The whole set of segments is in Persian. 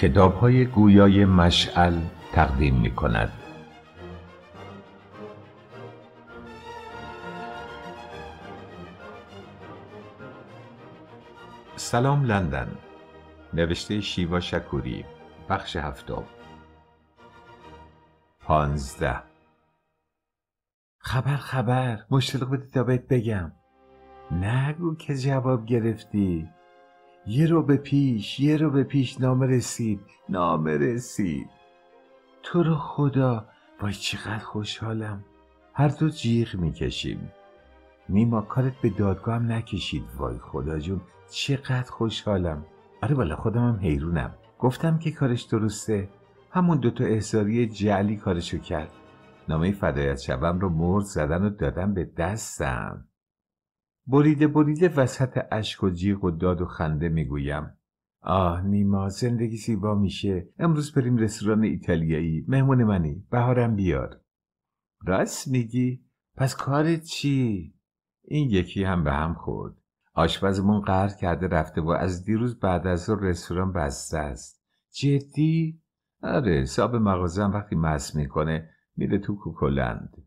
کتاب های گویای مشعل تقدیم می کند. سلام لندن نوشته شیوا شکوری بخش هفتم پانزده خبر خبر مشتلق به تا بگم نگو که جواب گرفتی یه رو به پیش یه رو به پیش نامه رسید نامه رسید تو رو خدا وای چقدر خوشحالم هر دو جیغ میکشیم نیما کارت به دادگاه هم نکشید وای خدا جون چقدر خوشحالم آره بالا خودمم حیرونم گفتم که کارش درسته همون تا احساری جعلی کارشو کرد نامه فدایت شوم رو مرد زدن و دادم به دستم بریده بریده وسط اشک و جیغ و داد و خنده میگویم آه نیما زندگی زیبا میشه امروز بریم رستوران ایتالیایی مهمون منی بهارم بیار راست میگی پس کار چی این یکی هم به هم خورد آشپزمون قهر کرده رفته و از دیروز بعد از ظهر رستوران بسته است جدی آره صاحب مغازم وقتی مس میکنه میره تو کوکلند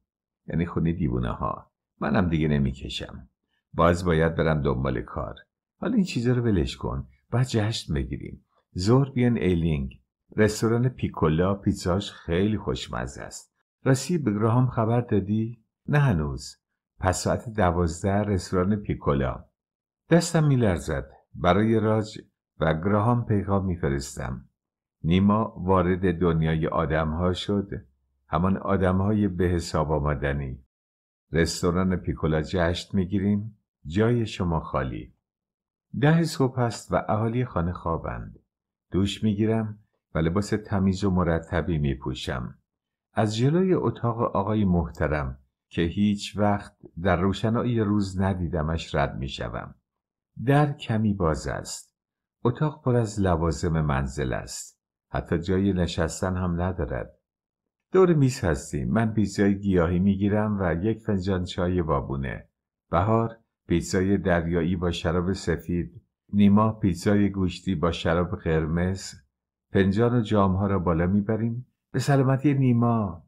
یعنی خونه دیوونه ها منم دیگه نمیکشم باز باید برم دنبال کار حالا این چیزا رو ولش کن بعد جشن بگیریم زور بیان ایلینگ رستوران پیکولا پیتزاش خیلی خوشمزه است راستی به گراهام خبر دادی نه هنوز پس ساعت دوازده رستوران پیکولا دستم میلرزد برای راج و گراهام پیغام میفرستم نیما وارد دنیای ها شد همان آدمهای به حساب آمدنی رستوران پیکولا جشن میگیریم جای شما خالی ده صبح است و اهالی خانه خوابند دوش میگیرم و لباس تمیز و مرتبی میپوشم. از جلوی اتاق آقای محترم که هیچ وقت در روشنایی روز ندیدمش رد میشوم در کمی باز است. اتاق پر از لوازم منزل است. حتی جای نشستن هم ندارد. دور میز هستیم. من پیزای گیاهی میگیرم و یک فنجان چای بابونه. بهار پیتزای دریایی با شراب سفید نیما پیتزای گوشتی با شراب قرمز پنجان و جامها را بالا میبریم به سلامتی نیما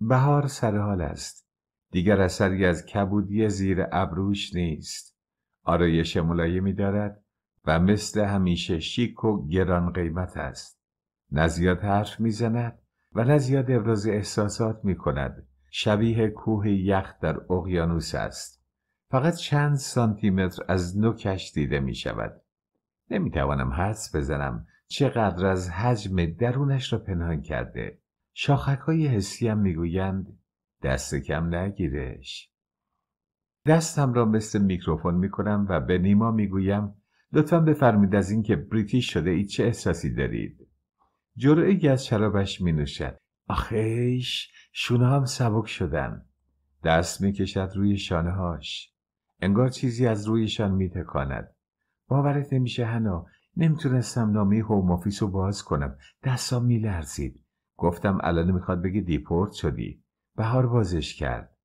بهار حال است دیگر اثری از کبودی زیر ابروش نیست آرایش ملایمی دارد و مثل همیشه شیک و گران قیمت است نه زیاد حرف میزند و نه زیاد ابراز احساسات میکند شبیه کوه یخ در اقیانوس است فقط چند سانتی متر از نوکش دیده می شود. نمی توانم حدس بزنم چقدر از حجم درونش را پنهان کرده. شاخک های هم می گویند دست کم نگیرش. دستم را مثل میکروفون می کنم و به نیما می گویم لطفا بفرمید از اینکه بریتیش شده ای چه احساسی دارید. جرعه از شرابش می نوشد. آخیش شونه هم سبک شدن. دست می کشد روی شانه هاش. انگار چیزی از رویشان تکاند. باورت نمیشه هنا نمیتونستم نامه هوم آفیس رو باز کنم دستام لرزید. گفتم الان میخواد بگی دیپورت شدی بهار بازش کرد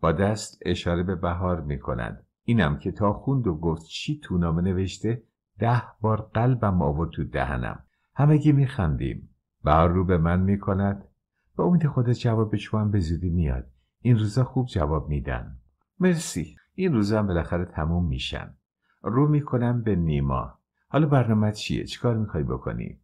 با دست اشاره به بهار کند. اینم که تا خوند و گفت چی تو نامه نوشته ده بار قلبم آورد تو دهنم همگی میخندیم بهار رو به من میکند و امید خودت جواب شما هم به زودی میاد این روزا خوب جواب میدن مرسی این روزا هم بالاخره تموم میشن رو میکنم به نیما حالا برنامه چیه چیکار میخوای بکنی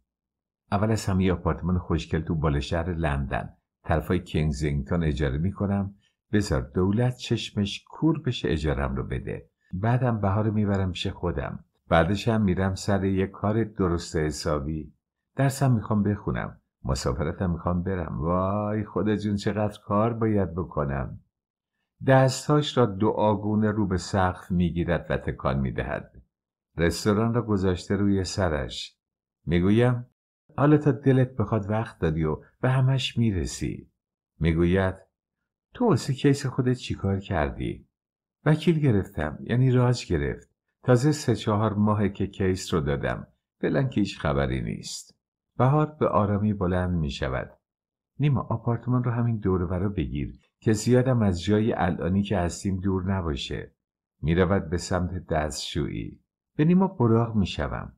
اول از همه آپارتمان خوشکل تو بالا شهر لندن طرفای کینگزینگتون اجاره میکنم بذار دولت چشمش کور بشه اجارم رو بده بعدم بهار میبرم پیش خودم بعدش هم میرم سر یه کار درست حسابی درسم میخوام بخونم مسافرتم میخوام برم وای خدا جون چقدر کار باید بکنم دستهاش را دعاگونه رو به سقف میگیرد و تکان میدهد رستوران را گذاشته روی سرش میگویم حالا تا دلت بخواد وقت دادی و به همش میرسی میگوید تو واسه کیس خودت چیکار کردی وکیل گرفتم یعنی راج گرفت تازه سه چهار ماهه که کیس رو دادم فعلا که هیچ خبری نیست بهار به آرامی بلند می شود نیما آپارتمان رو همین دوروبرا بگیر که زیادم از جای الانی که هستیم دور نباشه میرود به سمت دستشویی به نیما براغ شوم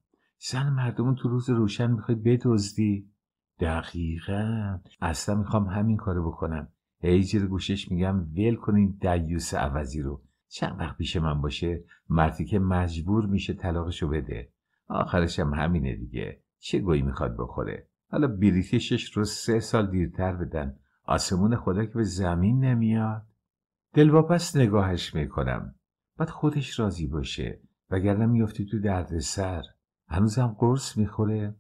زن مردمون تو روز روشن میخوای بدزدی دقیقا اصلا میخوام همین کارو بکنم هی گوشش میگم ول کنین دیوس عوضی رو چند وقت پیش من باشه مردی که مجبور میشه طلاقشو بده آخرشم همینه دیگه چه گویی میخواد بخوره حالا بریتیشش رو سه سال دیرتر بدن آسمون خدا که به زمین نمیاد دلواپس نگاهش میکنم بعد خودش راضی باشه وگرنه میفتی تو دردسر هنوزم قرص میخوره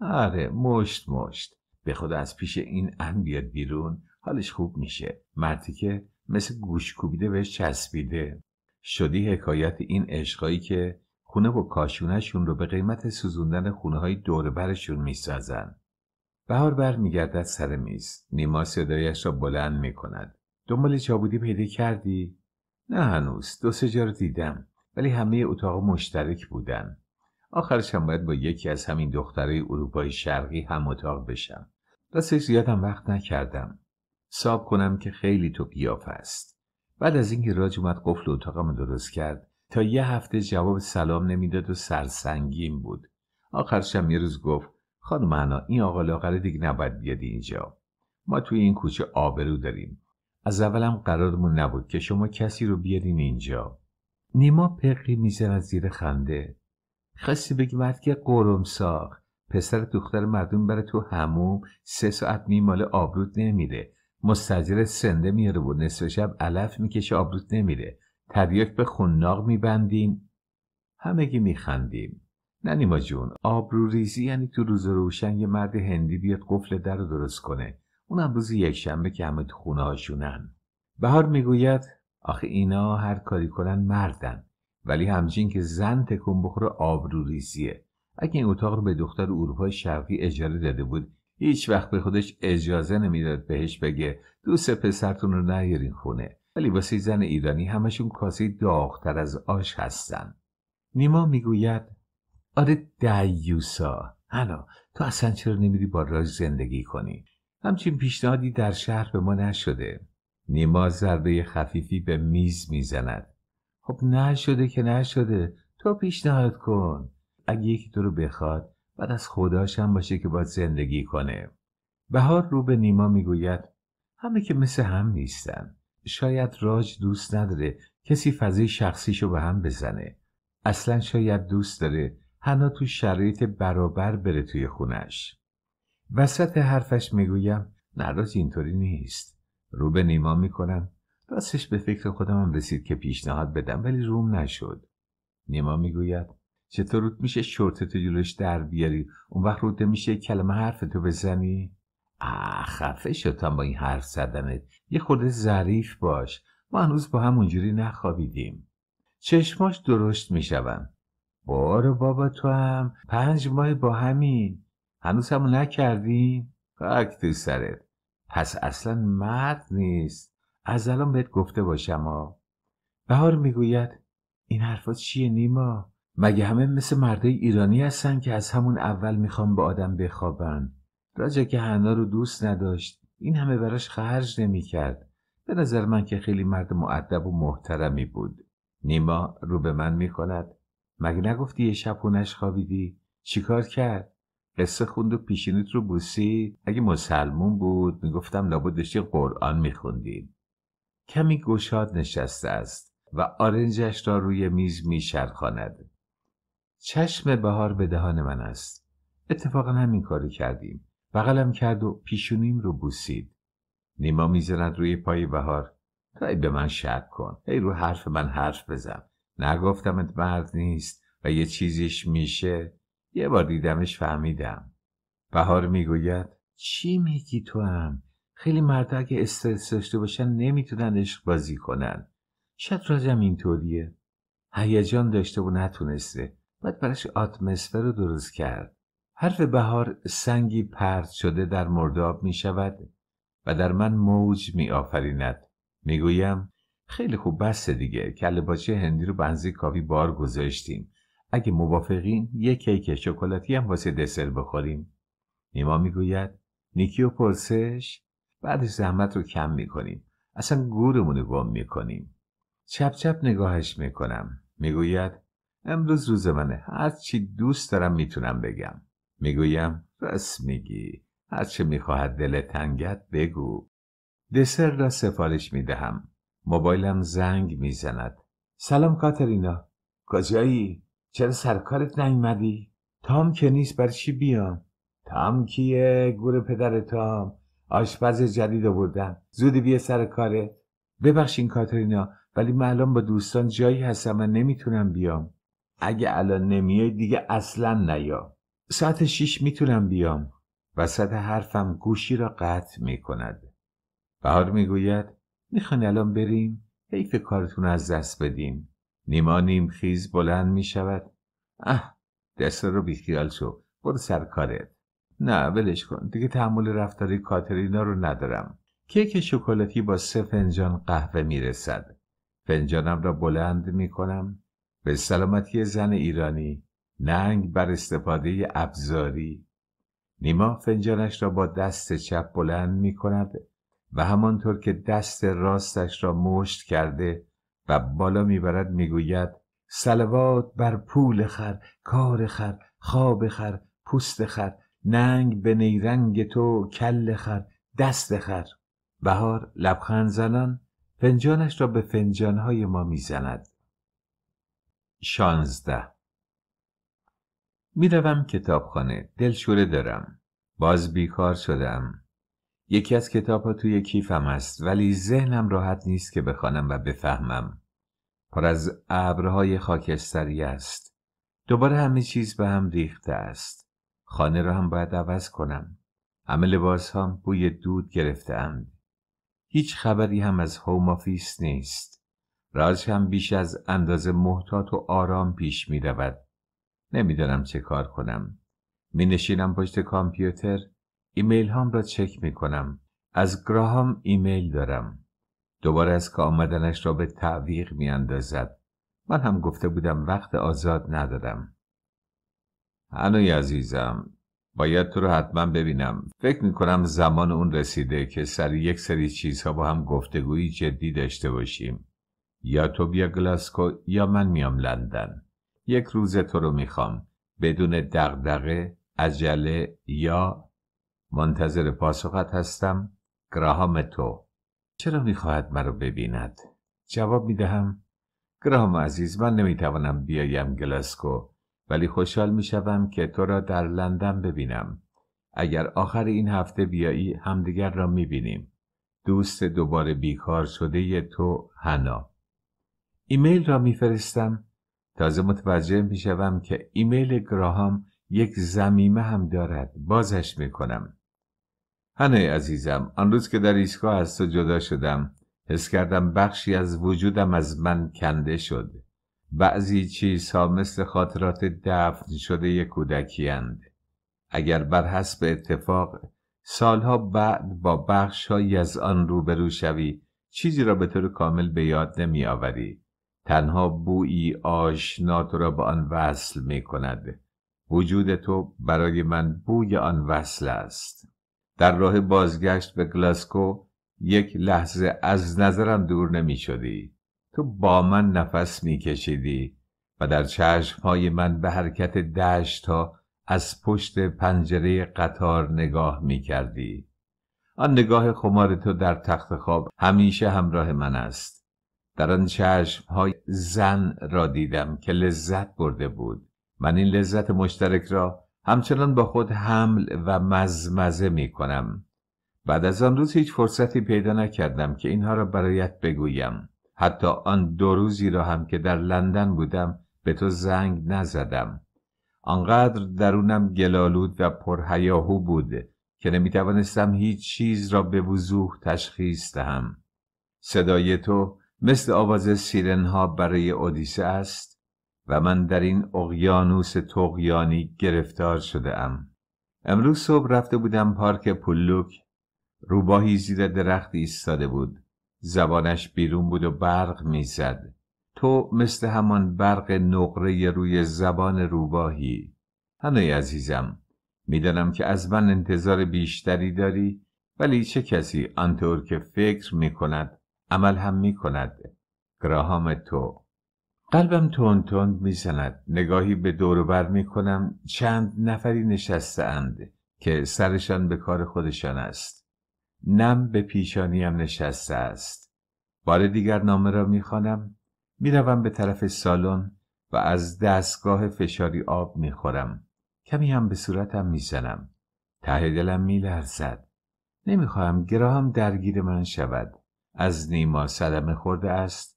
آره مشت مشت به خدا از پیش این ان بیاد بیرون حالش خوب میشه مردی که مثل گوش کوبیده بهش چسبیده شدی حکایت این عشقایی که خونه و کاشونهشون رو به قیمت سوزوندن خونه های دوربرشون میسازن بهار برمیگردد سر میز نیما صدایش را بلند می دنبال چابودی پیدا کردی نه هنوز دو سه جا دیدم ولی همه اتاق مشترک بودن آخرش هم باید با یکی از همین دخترای اروپای شرقی هم اتاق بشم راستش زیادم وقت نکردم ساب کنم که خیلی تو قیاف است بعد از اینکه راج اومد قفل اتاقم درست کرد تا یه هفته جواب سلام نمیداد و سرسنگین بود آخرشم یه روز گفت خانم انا این آقا لاغره دیگه نباید بیاد اینجا ما توی این کوچه آبرو داریم از اولم قرارمون نبود که شما کسی رو بیارین اینجا نیما پقی از زیر خنده خواستی بگی بعد که قرم ساخت پسر دختر مردم بره تو هموم سه ساعت میمال آبرود نمیره مستجر سنده میاره و نصف شب علف میکشه آبرود نمیره تریاک به خناق میبندیم همگی میخندیم نه نیما جون آبروریزی یعنی تو روز روشن یه مرد هندی بیاد قفل در رو درست کنه اونم روز یک شنبه که همه تو خونه هاشونن بهار میگوید آخه اینا هر کاری کنن مردن ولی همچین که زن تکون بخوره آبروریزیه اگه این اتاق رو به دختر اروپا شرقی اجاره داده بود هیچ وقت به خودش اجازه نمیداد بهش بگه دوست پسرتون رو نیارین خونه ولی واسه زن ایرانی همشون کاسه داغتر از آش هستن نیما میگوید آره دیوسا هنا تو اصلا چرا نمیری با راج زندگی کنی همچین پیشنهادی در شهر به ما نشده نیما ضربه خفیفی به میز میزند خب نشده که نشده تو پیشنهاد کن اگه یکی تو رو بخواد بعد از خداشم باشه که باید زندگی کنه بهار رو به نیما میگوید همه که مثل هم نیستن شاید راج دوست نداره کسی فضای شخصیشو به هم بزنه اصلا شاید دوست داره حنا تو شرایط برابر بره توی خونش وسط حرفش میگویم نه اینطوری نیست رو به نیما میکنم راستش به فکر هم رسید که پیشنهاد بدم ولی روم نشد نیما میگوید چطور میشه شورت تو جلوش در بیاری اون وقت روده میشه کلمه حرف تو بزنی آه خفه شدم با این حرف زدنت یه خورده ظریف باش ما هنوز با هم اونجوری نخوابیدیم چشماش درست میشوند بارو بابا تو هم پنج ماه با همین هنوز همو نکردیم خاک تو سرت پس اصلا مرد نیست از الان بهت گفته باشم ها بهار میگوید این حرفا چیه نیما مگه همه مثل مردای ایرانی هستن که از همون اول میخوام به آدم بخوابن راجا که هنا رو دوست نداشت این همه براش خرج نمیکرد به نظر من که خیلی مرد معدب و محترمی بود نیما رو به من میکند مگه نگفتی یه شب خونش خوابیدی چیکار کرد قصه خوند و پیشینیت رو بوسید اگه مسلمون بود میگفتم لابد داشتی قرآن میخوندین کمی گشاد نشسته است و آرنجش را روی میز میشرخاند چشم بهار به دهان من است اتفاقا همین کاری کردیم بغلم کرد و پیشونیم رو بوسید نیما میزند روی پای بهار رای به من شک کن ای رو حرف من حرف بزن نگفتمت مرد نیست و یه چیزیش میشه یه بار دیدمش فهمیدم بهار میگوید چی میگی تو هم؟ خیلی مردا اگه استرس داشته باشن نمیتونن عشق بازی کنن راجم اینطوریه هیجان داشته و نتونسته بعد براش آتمسفر رو درست کرد حرف بهار سنگی پرد شده در مرداب می و در من موج میآفریند میگویم خیلی خوب بسته دیگه کله باچه هندی رو بنزی کافی بار گذاشتیم اگه موافقین یک کیک شکلاتی هم واسه دسر بخوریم نیما میگوید نیکی و پرسش بعدش زحمت رو کم میکنیم اصلا گورمون رو گم میکنیم چپ چپ نگاهش میکنم میگوید امروز روز منه هر چی دوست دارم میتونم بگم میگویم راست میگی هر چه میخواهد دل تنگت بگو دسر را سفارش میدهم موبایلم زنگ میزند سلام کاترینا کجایی چرا سرکارت نیومدی تام که نیست برای چی بیام تام کیه گور پدر تام آشپز جدید آوردم زودی بیا سر کارت ببخشین کاترینا ولی من الان با دوستان جایی هستم و نمیتونم بیام اگه الان نمیای دیگه اصلا نیا ساعت شیش میتونم بیام وسط حرفم گوشی را قطع میکند. بهار میگوید میخوانی الان بریم حیف کارتون از دست بدین نیما خیز بلند میشود اه دست رو بیخیال شو برو سر کارت نه ولش کن دیگه تحمل رفتاری کاترینا رو ندارم کیک شکلاتی با سه فنجان قهوه میرسد فنجانم را بلند میکنم به سلامتی زن ایرانی ننگ بر استفاده ابزاری نیما فنجانش را با دست چپ بلند می و همانطور که دست راستش را مشت کرده و بالا میبرد میگوید سلوات بر پول خر کار خر خواب خر پوست خر ننگ به نیرنگ تو کل خر دست خر بهار لبخند زنان فنجانش را به فنجانهای ما میزند شانزده میروم کتابخانه دلشوره دارم باز بیکار شدم یکی از کتاب ها توی کیفم است ولی ذهنم راحت نیست که بخوانم و بفهمم. پر از ابرهای خاکستری است. دوباره همه چیز به هم ریخته است. خانه را هم باید عوض کنم. همه لباس هم بوی دود گرفتند. هیچ خبری هم از هوم آفیس نیست. راج هم بیش از اندازه محتاط و آرام پیش می رود. نمیدانم چه کار کنم. می نشینم پشت کامپیوتر ایمیل هام را چک می کنم. از گراهام ایمیل دارم. دوباره از که آمدنش را به تعویق می اندازد. من هم گفته بودم وقت آزاد ندارم. هنوی عزیزم باید تو رو حتما ببینم فکر می کنم زمان اون رسیده که سری یک سری چیزها با هم گفتگویی جدی داشته باشیم یا تو بیا گلاسکو یا من میام لندن یک روز تو رو میخوام بدون دغدغه عجله یا منتظر پاسخت هستم گراهام تو چرا میخواهد مرا ببیند جواب میدهم گراهام عزیز من نمیتوانم بیایم گلاسکو ولی خوشحال میشوم که تو را در لندن ببینم اگر آخر این هفته بیایی همدیگر را میبینیم دوست دوباره بیکار شده ی تو هنا ایمیل را میفرستم تازه متوجه میشوم که ایمیل گراهام یک زمیمه هم دارد بازش میکنم هنه عزیزم آن روز که در ایستگاه از تو جدا شدم حس کردم بخشی از وجودم از من کنده شد بعضی چیزها مثل خاطرات دفن شده یک کودکی اند. اگر بر حسب اتفاق سالها بعد با بخشهایی از آن روبرو شوی چیزی را به طور کامل به یاد نمی آوری. تنها بویی آشنا تو را به آن وصل می کند. وجود تو برای من بوی آن وصل است. در راه بازگشت به گلاسکو یک لحظه از نظرم دور نمی شدی. تو با من نفس می کشیدی و در چشمهای من به حرکت دشت ها از پشت پنجره قطار نگاه می کردی. آن نگاه خمار تو در تخت خواب همیشه همراه من است. در آن چشمهای های زن را دیدم که لذت برده بود. من این لذت مشترک را همچنان با خود حمل و مزمزه می کنم. بعد از آن روز هیچ فرصتی پیدا نکردم که اینها را برایت بگویم. حتی آن دو روزی را هم که در لندن بودم به تو زنگ نزدم. آنقدر درونم گلالود و پرهیاهو بود که نمی توانستم هیچ چیز را به وضوح تشخیص دهم. صدای تو مثل آواز سیرنها برای اودیسه است و من در این اقیانوس تقیانی گرفتار شده ام امروز صبح رفته بودم پارک پلوک روباهی زیر درخت ایستاده بود زبانش بیرون بود و برق میزد تو مثل همان برق نقره روی زبان روباهی هنوی عزیزم میدانم که از من انتظار بیشتری داری ولی چه کسی آنطور که فکر می عمل هم می گراهام تو قلبم تون تون میزند نگاهی به دور و می کنم چند نفری نشسته اند که سرشان به کار خودشان است نم به پیشانیم نشسته است بار دیگر نامه را میخوانم میروم به طرف سالن و از دستگاه فشاری آب میخورم کمی هم به صورتم میزنم ته دلم میلرزد نمیخواهم گراهم درگیر من شود از نیما صدمه خورده است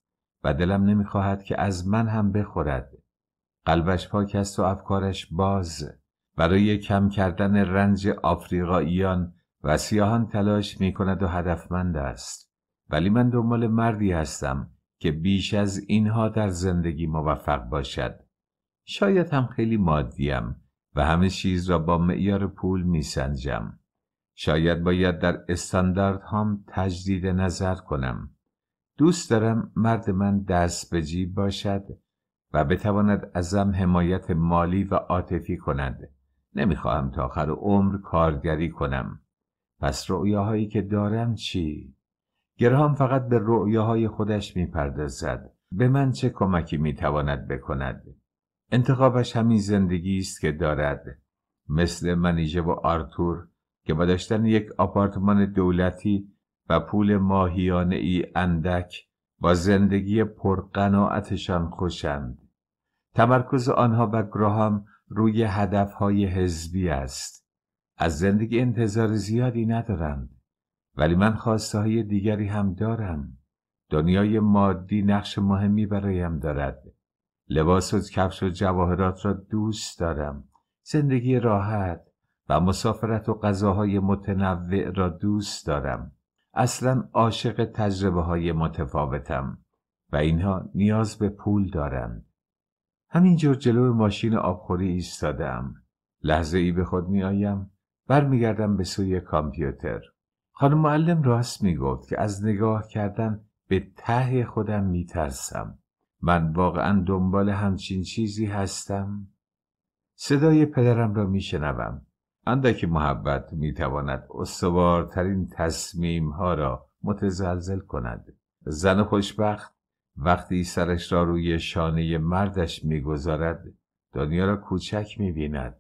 و دلم نمیخواهد که از من هم بخورد قلبش پاک است و افکارش باز برای کم کردن رنج آفریقاییان و سیاهان تلاش می کند و هدفمند است ولی من دنبال مردی هستم که بیش از اینها در زندگی موفق باشد شاید هم خیلی مادیم و همه چیز را با معیار پول سنجم شاید باید در استاندارد هم تجدید نظر کنم دوست دارم مرد من دست به جیب باشد و بتواند ازم حمایت مالی و عاطفی کند نمیخواهم تا آخر عمر کارگری کنم پس رؤیاهایی که دارم چی؟ گرهام فقط به رؤیاهای خودش میپردازد به من چه کمکی میتواند بکند انتخابش همین زندگی است که دارد مثل منیژه و آرتور که با داشتن یک آپارتمان دولتی و پول ماهیانه ای اندک با زندگی پرقناعتشان خوشند. تمرکز آنها و گراهام روی هدفهای حزبی است. از زندگی انتظار زیادی ندارند. ولی من خواستهای دیگری هم دارم. دنیای مادی نقش مهمی برایم دارد. لباس و کفش و جواهرات را دوست دارم. زندگی راحت و مسافرت و غذاهای متنوع را دوست دارم. اصلا عاشق تجربه های متفاوتم و اینها نیاز به پول دارند. همینجور جلو ماشین آبخوری ایستادم. لحظه ای به خود می برمیگردم به سوی کامپیوتر. خانم معلم راست می گفت که از نگاه کردن به ته خودم می ترسم. من واقعا دنبال همچین چیزی هستم؟ صدای پدرم را می شنوم. اندکی محبت میتواند استوارترین تصمیم ها را متزلزل کند زن خوشبخت وقتی سرش را روی شانه مردش میگذارد دنیا را کوچک میبیند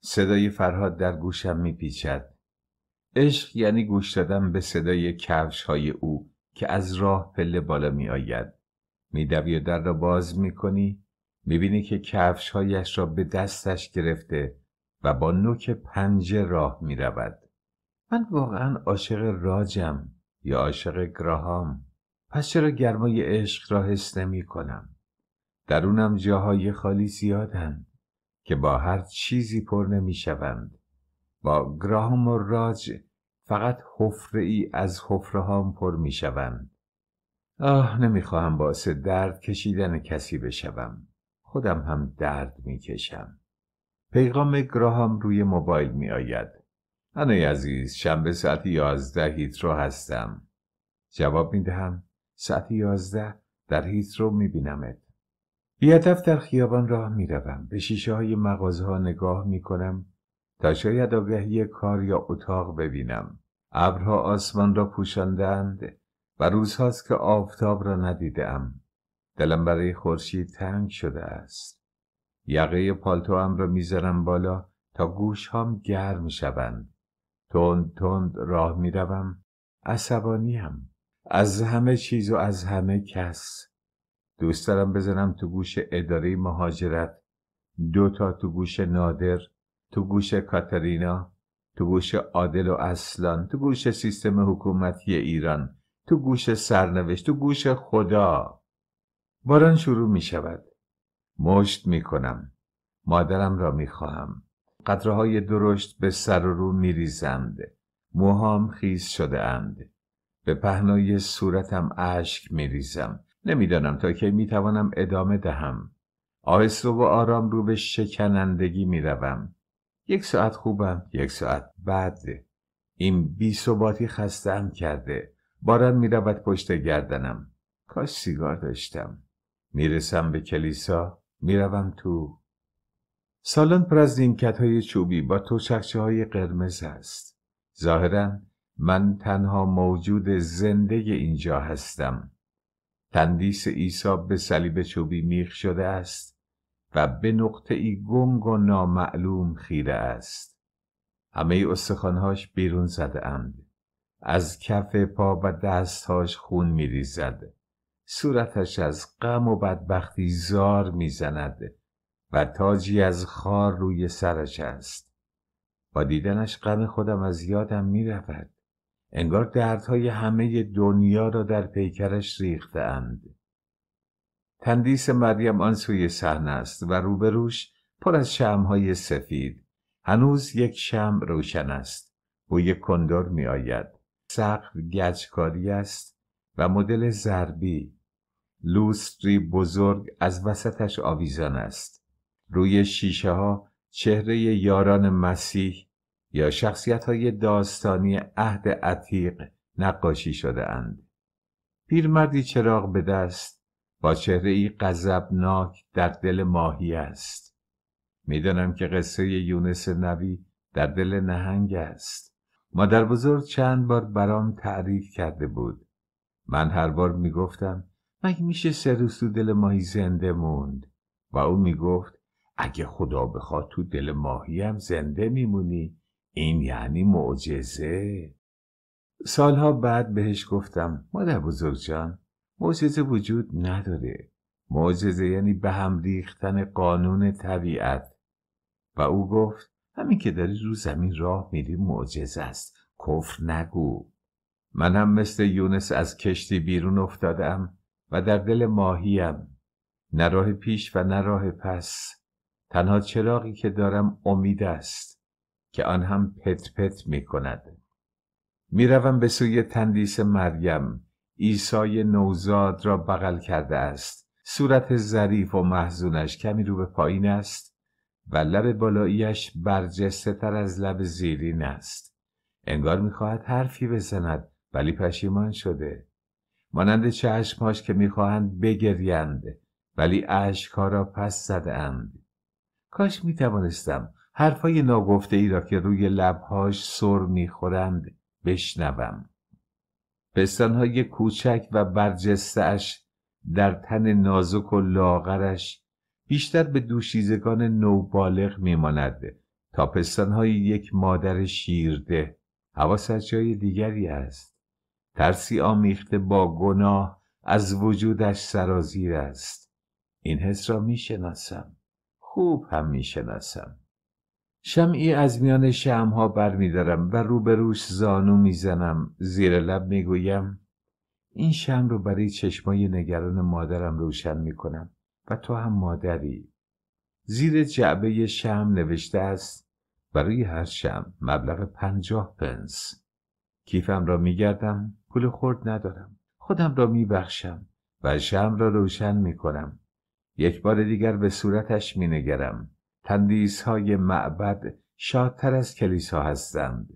صدای فرهاد در گوشم میپیچد عشق یعنی گوش دادن به صدای کفش های او که از راه پله بالا می آید می در را باز می کنی که کفش هایش را به دستش گرفته و با نوک پنجه راه می رود. من واقعا عاشق راجم یا عاشق گراهام پس چرا گرمای عشق را حس نمی کنم؟ درونم جاهای خالی زیادند که با هر چیزی پر نمی شوند. با گراهام و راج فقط حفره ای از حفره هام پر می شوند. آه نمیخواهم باعث درد کشیدن کسی بشوم. خودم هم درد کشم پیغام گراهام روی موبایل می آید. عزیز شنبه ساعت یازده هیترو هستم. جواب می دهم ساعت یازده در هیترو می بینمت. در خیابان راه می به شیشه های مغازه ها نگاه می کنم تا شاید آگهی کار یا اتاق ببینم. ابرها آسمان را پوشاندند و روزهاست که آفتاب را ندیدم. دلم برای خورشید تنگ شده است. یقه هم را میذارم بالا تا هم گرم شوند تند تند راه میروم هم از همه چیز و از همه کس دوست دارم بزنم تو گوش اداره مهاجرت دو تا تو گوش نادر تو گوش کاترینا تو گوش عادل و اصلان تو گوش سیستم حکومتی ایران تو گوش سرنوشت تو گوش خدا باران شروع می شود مشت می کنم. مادرم را می خواهم. درشت به سر و رو می ریزند. موهام خیز شده اند. به پهنای صورتم اشک می ریزم. نمیدانم تا کی می توانم ادامه دهم. آهسته و آرام رو به شکنندگی می روم. یک ساعت خوبم یک ساعت بعد این بی ثباتی خستم کرده باران می رود پشت گردنم کاش سیگار داشتم میرسم به کلیسا میروم تو سالن پر از نیمکت های چوبی با توشخشه های قرمز است ظاهرا من تنها موجود زنده اینجا هستم تندیس عیسی به صلیب چوبی میخ شده است و به نقطه ای گنگ و نامعلوم خیره است همه استخوانهاش بیرون زده اند از کف پا و دستهاش خون میریزد صورتش از غم و بدبختی زار میزند و تاجی از خار روی سرش است با دیدنش غم خودم از یادم میرود انگار دردهای همه دنیا را در پیکرش ریختهاند تندیس مریم آن سوی صحنه است و روبروش پر از شمهای سفید هنوز یک شم روشن است بوی کندر می آید سقف گچکاری است و مدل زربی. لوستری بزرگ از وسطش آویزان است روی شیشه ها چهره یاران مسیح یا شخصیت های داستانی عهد عتیق نقاشی شده اند. پیرمردی چراغ به دست با چهره ای غضبناک در دل ماهی است. میدانم که قصه یونس نوی در دل نهنگ است. مادر بزرگ چند بار برام تعریف کرده بود. من هر بار می مگه میشه سه روز تو دل ماهی زنده موند و او میگفت اگه خدا بخواد تو دل ماهی هم زنده میمونی این یعنی معجزه سالها بعد بهش گفتم مادر بزرگ جان معجزه وجود نداره معجزه یعنی به هم ریختن قانون طبیعت و او گفت همین که داری رو زمین راه میری معجزه است کفر نگو من هم مثل یونس از کشتی بیرون افتادم و در دل ماهیم نه راه پیش و نه راه پس تنها چراغی که دارم امید است که آن هم پت پت می کند میروم به سوی تندیس مریم ایسای نوزاد را بغل کرده است صورت ظریف و محزونش کمی رو به پایین است و لب بالاییش برجسته تر از لب زیرین است انگار میخواهد حرفی بزند ولی پشیمان شده مانند چشمهاش که میخواهند بگریند ولی اشکها را پس زدهاند کاش میتوانستم حرفهای ناگفته ای را که روی لبهاش سر میخورند بشنوم پستانهای کوچک و برجستش در تن نازک و لاغرش بیشتر به دوشیزگان نوبالغ میماند تا پستانهای یک مادر شیرده هوا جای دیگری است ترسی آمیخته با گناه از وجودش سرازیر است این حس را میشناسم خوب هم میشناسم شمعی از میان شمها برمیدارم و روبروش زانو میزنم زیر لب میگویم این شم رو برای چشمای نگران مادرم روشن میکنم و تو هم مادری زیر جعبه شم نوشته است برای هر شم مبلغ پنجاه پنس کیفم را میگردم پول خرد ندارم خودم را و شم را روشن میکنم یک بار دیگر به صورتش مینگرم های معبد شادتر از کلیسا هستند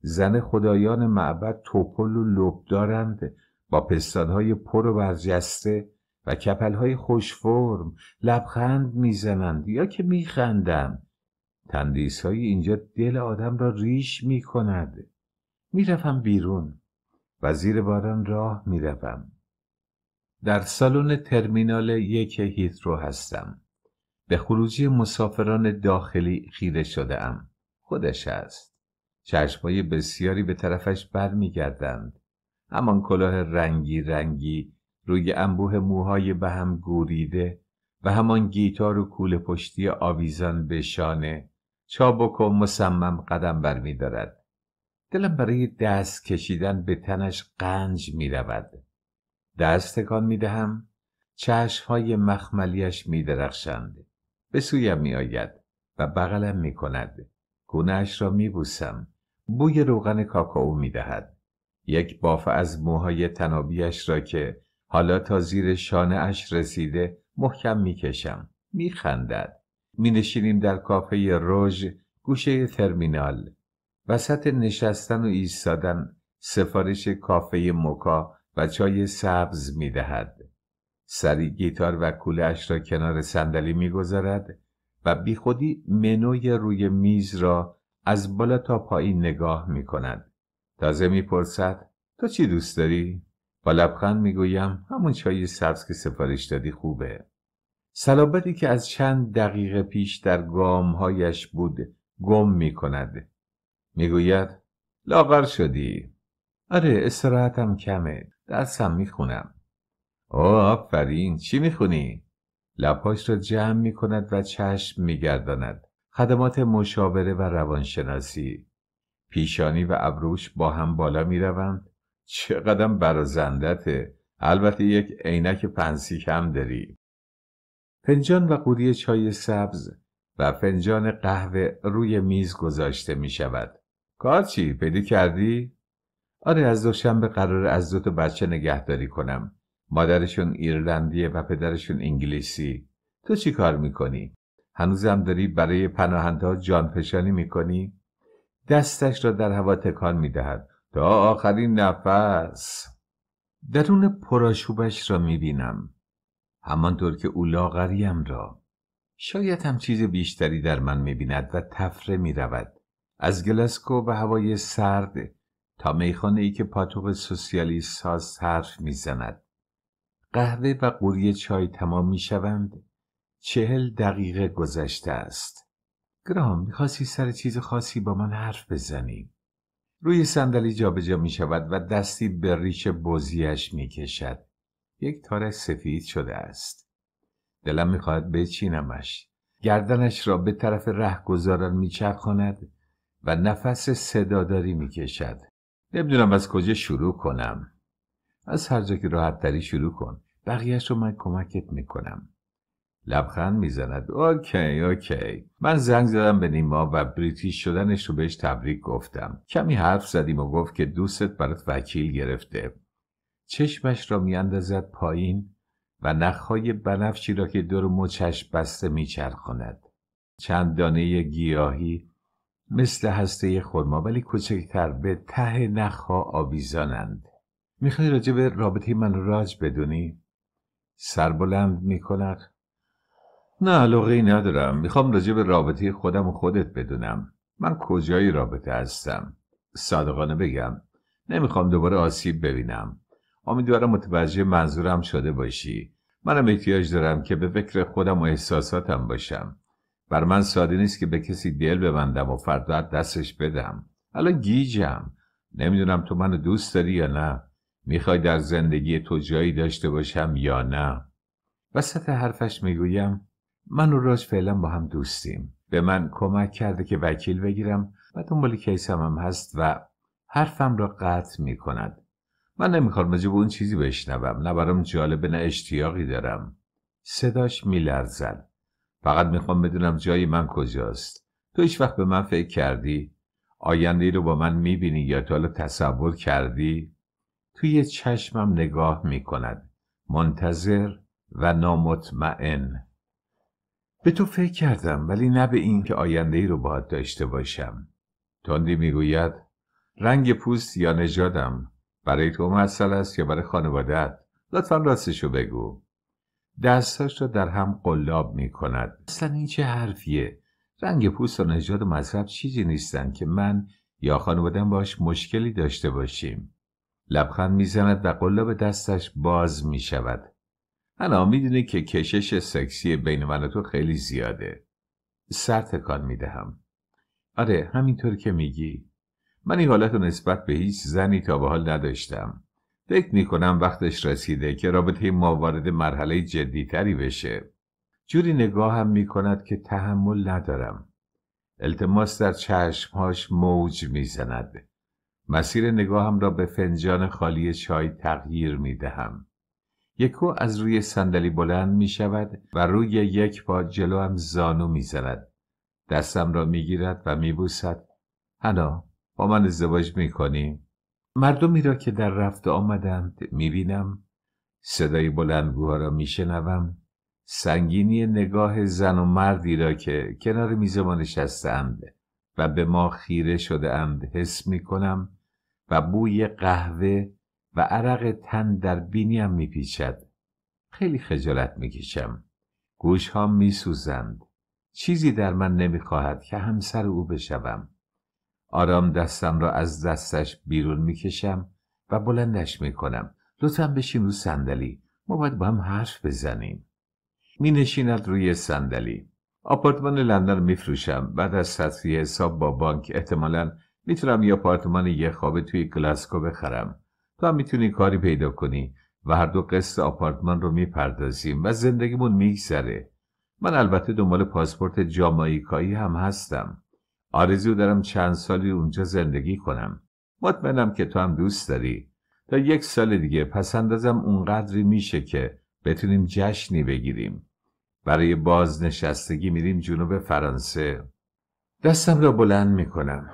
زن خدایان معبد توپل و لب دارند با های پر و برجسته و های خوش فرم لبخند میزنند یا که میخندند تندیس های اینجا دل آدم را ریش می کند میرفم بیرون و زیر باران راه میروم در سالن ترمینال یک هیترو هستم به خروجی مسافران داخلی خیره شده ام خودش است چشمای بسیاری به طرفش برمیگردند همان کلاه رنگی رنگی روی انبوه موهای به هم گوریده و همان گیتار و کوله پشتی آویزان به شانه چابک و مصمم قدم برمیدارد دلم برای دست کشیدن به تنش قنج می رود. دست تکان می دهم چشم های مخملیش می درخشند. به سویم می آید و بغلم می کند. گونهش را می بوسم. بوی روغن کاکائو می دهد. یک باف از موهای تنابیش را که حالا تا زیر شانه اش رسیده محکم می کشم. می خندد. می نشینیم در کافه روژ گوشه ترمینال وسط نشستن و ایستادن سفارش کافه مکا و چای سبز می دهد. سری گیتار و اش را کنار صندلی میگذارد و بیخودی منوی روی میز را از بالا تا پایین نگاه می کند. تازه میپرسد تو چی دوست داری؟ با لبخند میگویم همون چای سبز که سفارش دادی خوبه. سلابتی که از چند دقیقه پیش در گامهایش بود گم می میگوید لاغر شدی آره استراحتم کمه درسم میخونم او آفرین چی میخونی لبهاش را جمع میکند و چشم میگرداند خدمات مشاوره و روانشناسی پیشانی و ابروش با هم بالا میروند چقدر برازندته البته یک عینک پنسی کم داری فنجان و قوری چای سبز و فنجان قهوه روی میز گذاشته می شود. کار چی؟ پیدا کردی؟ آره از دوشنبه قرار از دو بچه نگهداری کنم مادرشون ایرلندیه و پدرشون انگلیسی تو چی کار میکنی؟ هنوزم داری برای پناهنده جانفشانی میکنی؟ دستش را در هوا تکان میدهد تا آخرین نفس درون پراشوبش را میبینم همانطور که او را شاید هم چیز بیشتری در من میبیند و تفره میرود از گلسکو به هوای سرد تا میخانه ای که پاتوق سوسیالیست ها صرف میزند قهوه و قوری چای تمام میشوند چهل دقیقه گذشته است گرام میخواستی سر چیز خاصی با من حرف بزنی روی صندلی جابجا می شود و دستی به ریش بزیاش می یک تار سفید شده است. دلم میخواهد بچینمش. گردنش را به طرف رهگذاران میچرخاند و نفس صداداری می کشد. نمیدونم از کجا شروع کنم. از هر جا که راحت تری شروع کن. بقیهش رو من کمکت میکنم. لبخند میزند. اوکی اوکی. من زنگ زدم به نیما و بریتیش شدنش رو بهش تبریک گفتم. کمی حرف زدیم و گفت که دوستت برات وکیل گرفته. چشمش را میاندازد پایین و نخهای بنفشی را که دور مچش بسته میچرخاند. چند دانه گیاهی مثل هسته خرما ولی کوچکتر به ته نخها آویزانند میخوای راجع به رابطه من راج بدونی؟ سر بلند میکند نه علاقه ای ندارم میخوام راجع به رابطه خودم و خودت بدونم من کجای رابطه هستم صادقانه بگم نمیخوام دوباره آسیب ببینم امیدوارم متوجه منظورم شده باشی منم احتیاج دارم که به فکر خودم و احساساتم باشم بر من ساده نیست که به کسی دل ببندم و فردا دستش بدم الان گیجم نمیدونم تو منو دوست داری یا نه میخوای در زندگی تو جایی داشته باشم یا نه وسط حرفش میگویم من و راج فعلا با هم دوستیم به من کمک کرده که وکیل بگیرم و دنبال کیسم هم هست و حرفم را قطع می کند من نمیخوام راجع اون چیزی بشنوم نه برام جالبه نه اشتیاقی دارم صداش میلرزد فقط میخوام بدونم جای من کجاست تو هیچ وقت به من فکر کردی؟ آینده ای رو با من میبینی یا تا حالا تصور کردی؟ توی چشمم نگاه میکند منتظر و نامطمئن به تو فکر کردم ولی نه به این که آینده ای رو باهات داشته باشم تندی میگوید رنگ پوست یا نژادم برای تو مسئله است یا برای خانوادت لطفا راستشو بگو دستاش را در هم قلاب می کند اصلا این چه حرفیه رنگ پوست و نژاد و مذهب چیزی نیستند که من یا خانوادم باش مشکلی داشته باشیم لبخند میزند و قلاب دستش باز می شود انا میدونه که کشش سکسی بین من و تو خیلی زیاده سر تکان دهم آره همینطور که میگی من این حالت رو نسبت به هیچ زنی تا به حال نداشتم فکر می کنم وقتش رسیده که رابطه ما وارد مرحله جدیتری بشه. جوری نگاهم می کند که تحمل ندارم. التماس در چشمهاش موج می مسیر نگاهم را به فنجان خالی چای تغییر می دهم. یکو از روی صندلی بلند می شود و روی یک پا جلو هم زانو می زند. دستم را می گیرد و می بوسد. هنا با من ازدواج می مردمی را که در رفته آمدند میبینم صدای بلندگوها را میشنوم سنگینی نگاه زن و مردی را که کنار میز ما نشستند و به ما خیره شده اند حس می و بوی قهوه و عرق تن در بینیم میپیچد خیلی خجالت میکشم گوش ها میسوزند چیزی در من نمیخواهد که همسر او بشوم آرام دستم را از دستش بیرون میکشم و بلندش میکنم لطفا بشین رو صندلی ما باید با هم حرف بزنیم می نشیند روی صندلی آپارتمان لندن میفروشم بعد از سطحی حساب با بانک احتمالا میتونم یه آپارتمان یه خوابه توی گلاسکو بخرم تو هم میتونی کاری پیدا کنی و هر دو قصد آپارتمان رو میپردازیم و زندگیمون میگذره من البته دنبال پاسپورت جامائیکایی هم هستم آرزو دارم چند سالی اونجا زندگی کنم مطمئنم که تو هم دوست داری تا یک سال دیگه پس اندازم اونقدری میشه که بتونیم جشنی بگیریم برای بازنشستگی میریم جنوب فرانسه دستم را بلند میکنم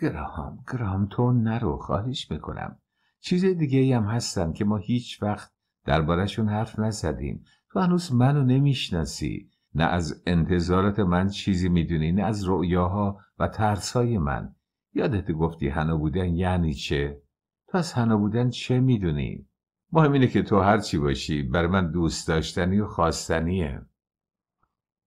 گراهام گرام تو نرو خواهش میکنم چیز دیگه هم هستن که ما هیچ وقت دربارهشون حرف نزدیم تو هنوز منو نمیشناسی نه از انتظارات من چیزی میدونی نه از رؤیاها و ترسای من یادت گفتی هنا بودن یعنی چه؟ تو از هنا بودن چه میدونی؟ مهم اینه که تو هر چی باشی بر من دوست داشتنی و خواستنیه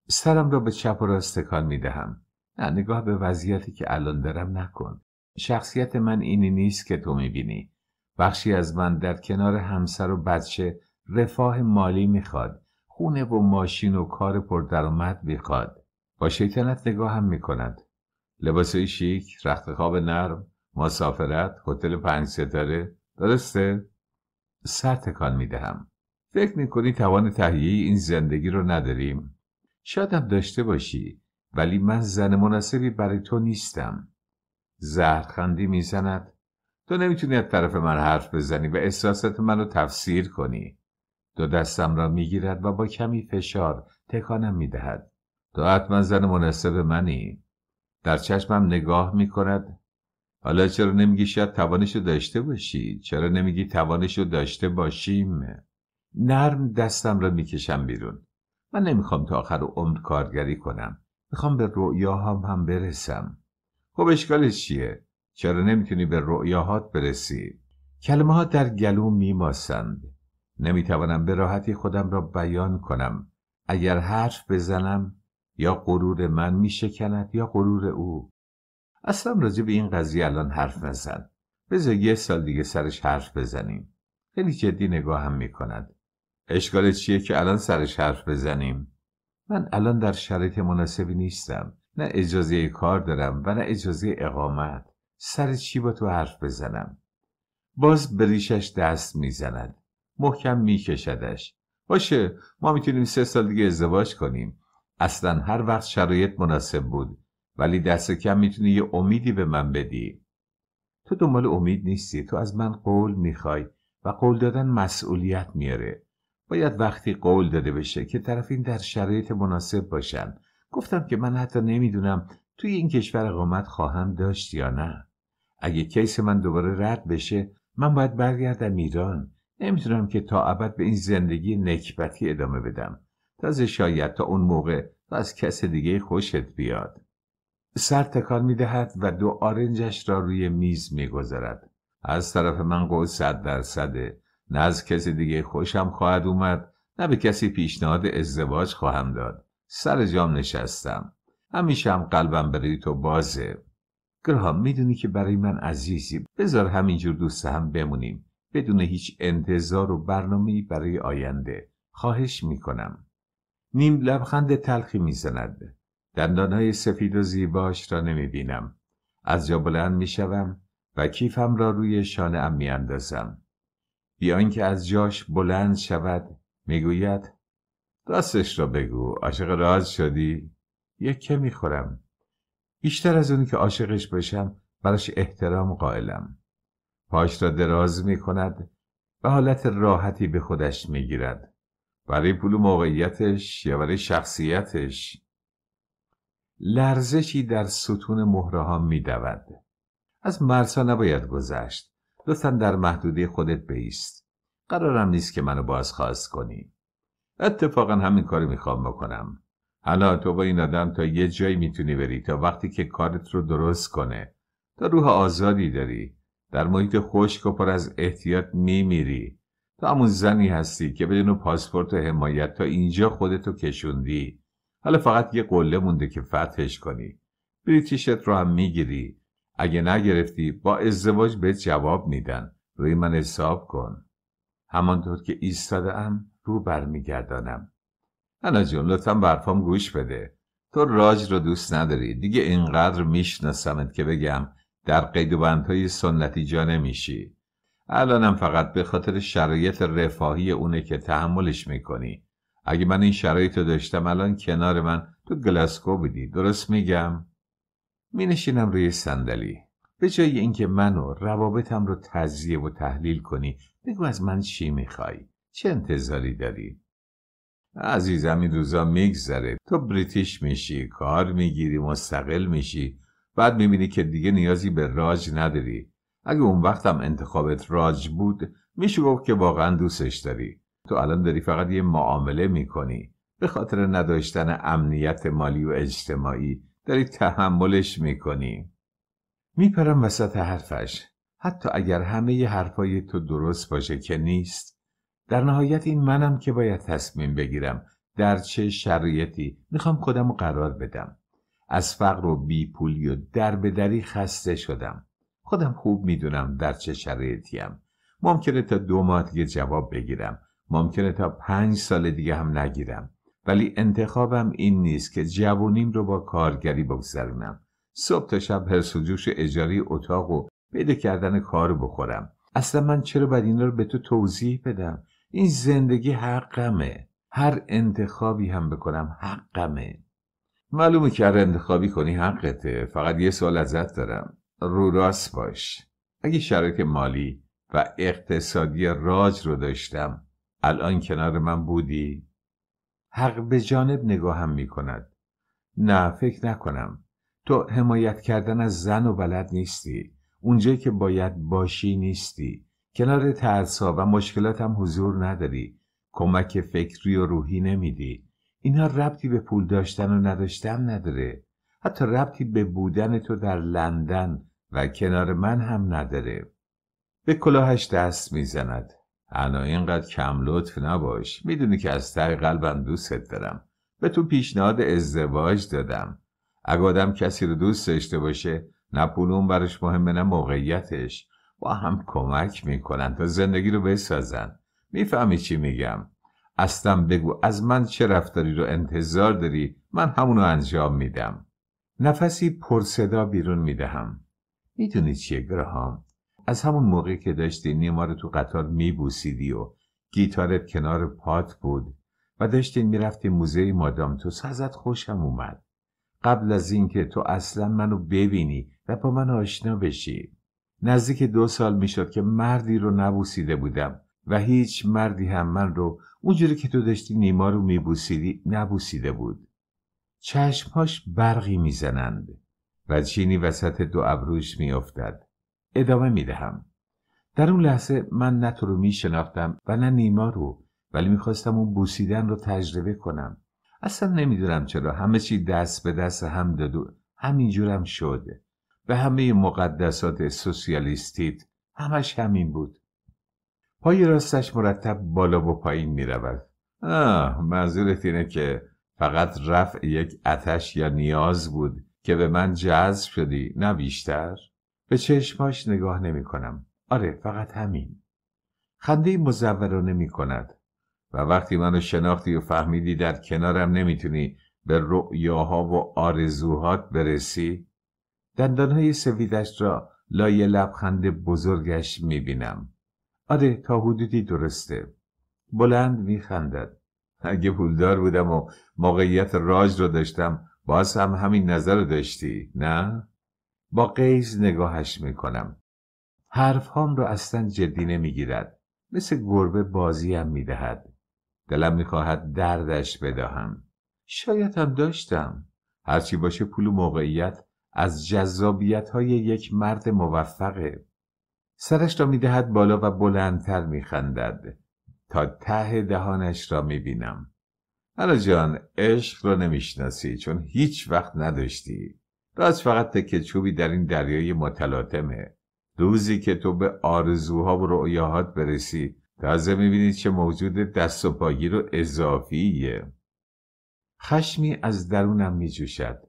سرم را به چپ و راست تکان میدهم نه نگاه به وضعیتی که الان دارم نکن شخصیت من اینی نیست که تو میبینی بخشی از من در کنار همسر و بچه رفاه مالی میخواد خونه و ماشین و کار پردرآمد میخواد با شیطنت نگاهم میکند لباس شیک رخت خواب نرم مسافرت هتل پنج ستاره درسته سر تکان میدهم فکر میکنی توان تهیه این زندگی رو نداریم شاید داشته باشی ولی من زن مناسبی برای تو نیستم زهرخندی میزند تو نمیتونی از طرف من حرف بزنی و احساسات منو تفسیر کنی دو دستم را میگیرد و با کمی فشار تکانم میدهد تو حتما زن مناسب منی در چشمم نگاه می کند حالا چرا نمیگی شاید توانش رو داشته باشی؟ چرا نمیگی توانش رو داشته باشیم؟ نرم دستم را میکشم بیرون من نمیخوام تا آخر عمر کارگری کنم میخوام به رؤیاهام هم برسم خب اشکالش چیه؟ چرا نمیتونی به رؤیاهات برسی؟ کلمه ها در گلو میماسند نمیتوانم به راحتی خودم را بیان کنم اگر حرف بزنم یا غرور من میشکند یا غرور او اصلا راجع به این قضیه الان حرف نزن بذار یه سال دیگه سرش حرف بزنیم خیلی جدی نگاه هم می اشکال چیه که الان سرش حرف بزنیم من الان در شرایط مناسبی نیستم نه اجازه کار دارم و نه اجازه اقامت سر چی با تو حرف بزنم باز بریشش دست میزند محکم میکشدش باشه ما میتونیم سه سال دیگه ازدواج کنیم اصلا هر وقت شرایط مناسب بود ولی دست کم میتونی یه امیدی به من بدی تو دنبال امید نیستی تو از من قول میخوای و قول دادن مسئولیت میاره باید وقتی قول داده بشه که طرفین در شرایط مناسب باشن گفتم که من حتی نمیدونم توی این کشور اقامت خواهم داشت یا نه اگه کیس من دوباره رد بشه من باید برگردم ایران نمیتونم که تا ابد به این زندگی نکبتی ادامه بدم تازه شاید تا اون موقع و از کس دیگه خوشت بیاد سر تکان می دهد و دو آرنجش را روی میز می گذارد. از طرف من قول صد درصده نه از کسی دیگه خوشم خواهد اومد نه به کسی پیشنهاد ازدواج خواهم داد سر جام نشستم همیشه هم قلبم برای تو بازه گرهام میدونی که برای من عزیزی بذار همینجور دوست هم بمونیم بدون هیچ انتظار و برنامه برای آینده خواهش میکنم نیم لبخند تلخی میزند دندانهای سفید و زیباش را نمیبینم از جا بلند میشوم و کیفم را روی شانه ام میاندازم بیان که از جاش بلند شود میگوید راستش را بگو عاشق راز شدی که میخورم بیشتر از اون که عاشقش بشم براش احترام قائلم پاش را دراز می کند و حالت راحتی به خودش می گیرد. برای پول و موقعیتش یا برای شخصیتش لرزشی در ستون مهره ها می از مرسا نباید گذشت لطفا در محدوده خودت بیست قرارم نیست که منو بازخواست کنی اتفاقا همین کاری میخوام بکنم حالا تو با این آدم تا یه جایی میتونی بری تا وقتی که کارت رو درست کنه تا روح آزادی داری در محیط خشک و پر از احتیاط میمیری تو همون زنی هستی که بدون پاسپورت و حمایت تا اینجا خودتو کشوندی حالا فقط یه قله مونده که فتحش کنی بریتیشت رو هم میگیری اگه نگرفتی با ازدواج به جواب میدن روی من حساب کن همانطور که ایستاده ام رو برمیگردانم انا جون لطفا برفام گوش بده تو راج رو دوست نداری دیگه اینقدر میشناسمت که بگم در قید و بندهای سنتی جا نمیشی الانم فقط به خاطر شرایط رفاهی اونه که تحملش میکنی اگه من این شرایط رو داشتم الان کنار من تو گلاسکو بودی درست میگم می روی صندلی به جای اینکه منو روابطم رو تزیه و تحلیل کنی بگو از من چی میخوای چه انتظاری داری عزیزم این روزا میگذره تو بریتیش میشی کار میگیری مستقل میشی بعد میبینی که دیگه نیازی به راج نداری اگه اون وقتم انتخابت راج بود میشه گفت که واقعا دوستش داری تو الان داری فقط یه معامله میکنی به خاطر نداشتن امنیت مالی و اجتماعی داری تحملش میکنی میپرم وسط حرفش حتی اگر همه ی حرفای تو درست باشه که نیست در نهایت این منم که باید تصمیم بگیرم در چه شرایطی میخوام خودم قرار بدم از فقر و بیپولی و دربدری خسته شدم خودم خوب میدونم در چه شرایطیم ممکنه تا دو ماه دیگه جواب بگیرم ممکنه تا پنج سال دیگه هم نگیرم ولی انتخابم این نیست که جوونیم رو با کارگری بگذرونم صبح تا شب هر سجوش اجاری اتاق و پیدا کردن کار بخورم اصلا من چرا باید این رو به تو توضیح بدم این زندگی حقمه هر انتخابی هم بکنم حقمه معلومه که هر انتخابی کنی حقته فقط یه سوال ازت دارم رو راست باش اگه شرایط مالی و اقتصادی راج رو داشتم الان کنار من بودی؟ حق به جانب نگاهم می کند نه فکر نکنم تو حمایت کردن از زن و بلد نیستی اونجایی که باید باشی نیستی کنار ترسا و مشکلاتم حضور نداری کمک فکری و روحی نمیدی اینها ربطی به پول داشتن و نداشتن نداره حتی ربطی به بودن تو در لندن و کنار من هم نداره به کلاهش دست میزند انا اینقدر کم لطف نباش میدونی که از ته قلبم دوستت دارم به تو پیشنهاد ازدواج دادم اگه آدم کسی رو دوست داشته باشه نه برش براش مهمه نه موقعیتش با هم کمک میکنن تا زندگی رو بسازن میفهمی چی میگم اصلا بگو از من چه رفتاری رو انتظار داری من همونو انجام میدم نفسی پرصدا بیرون میدهم میدونی چیه گراهام از همون موقع که داشتی نیما آره رو تو قطار میبوسیدی و گیتارت کنار پات بود و داشتی میرفتی موزه مادام تو سازت خوشم اومد قبل از اینکه تو اصلا منو ببینی و با من آشنا بشی نزدیک دو سال میشد که مردی رو نبوسیده بودم و هیچ مردی هم من رو اونجوری که تو داشتی نیما رو میبوسیدی نبوسیده بود چشمهاش برقی میزنند و چینی وسط دو ابروش میافتد ادامه میدهم در اون لحظه من نه تو رو میشناختم و نه نیما رو ولی میخواستم اون بوسیدن رو تجربه کنم اصلا نمیدونم چرا همه چی دست به دست هم دادو و همینجورم شده به همه مقدسات سوسیالیستیت همش همین بود پای راستش مرتب بالا و پایین می رود آه منظورت اینه که فقط رفع یک اتش یا نیاز بود که به من جذب شدی نه بیشتر به چشماش نگاه نمی کنم آره فقط همین خنده مزورانه نمی کند و وقتی منو شناختی و فهمیدی در کنارم نمیتونی به رؤیاها و آرزوهات برسی دندانهای سویدش را لایه لبخند بزرگش بینم آره تا حدودی درسته بلند می خندد اگه پولدار بودم و موقعیت راج رو داشتم باز هم همین نظر رو داشتی نه؟ با قیز نگاهش میکنم حرف هام رو اصلا جدی نمیگیرد مثل گربه بازیم میدهد دلم میخواهد دردش بدهم شاید هم داشتم هرچی باشه پول و موقعیت از جذابیت های یک مرد موفقه سرش را میدهد بالا و بلندتر میخندد تا ته دهانش را میبینم حالا جان عشق رو نمیشناسی چون هیچ وقت نداشتی راست فقط تکه چوبی در این دریای متلاطمه روزی که تو به آرزوها و رؤیاهات برسی تازه میبینی چه موجود دست و پاگیر و اضافیه خشمی از درونم میجوشد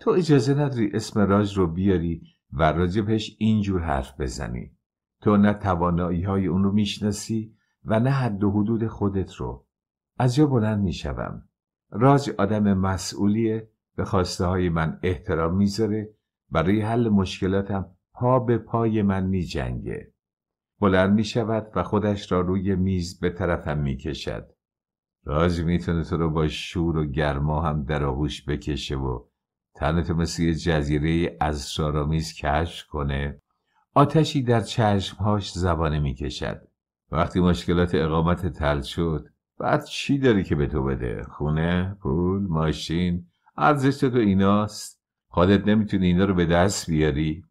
تو اجازه نداری اسم راج رو بیاری و راجبش اینجور حرف بزنی تو نه توانایی های اون رو میشناسی و نه حد و حدود خودت رو از جا بلند می شدم. راج آدم مسئولیه به خواسته های من احترام میذاره برای حل مشکلاتم پا به پای من می جنگه. بلند می شود و خودش را روی میز به طرفم می کشد. راج میتونه تو رو با شور و گرما هم در آغوش بکشه و تنتو مثل یه جزیره از شارامیز کشف کنه آتشی در چشمهاش زبانه میکشد وقتی مشکلات اقامت تل شد بعد چی داری که به تو بده خونه پول ماشین ارزش تو ایناست خودت نمیتونی اینا رو به دست بیاری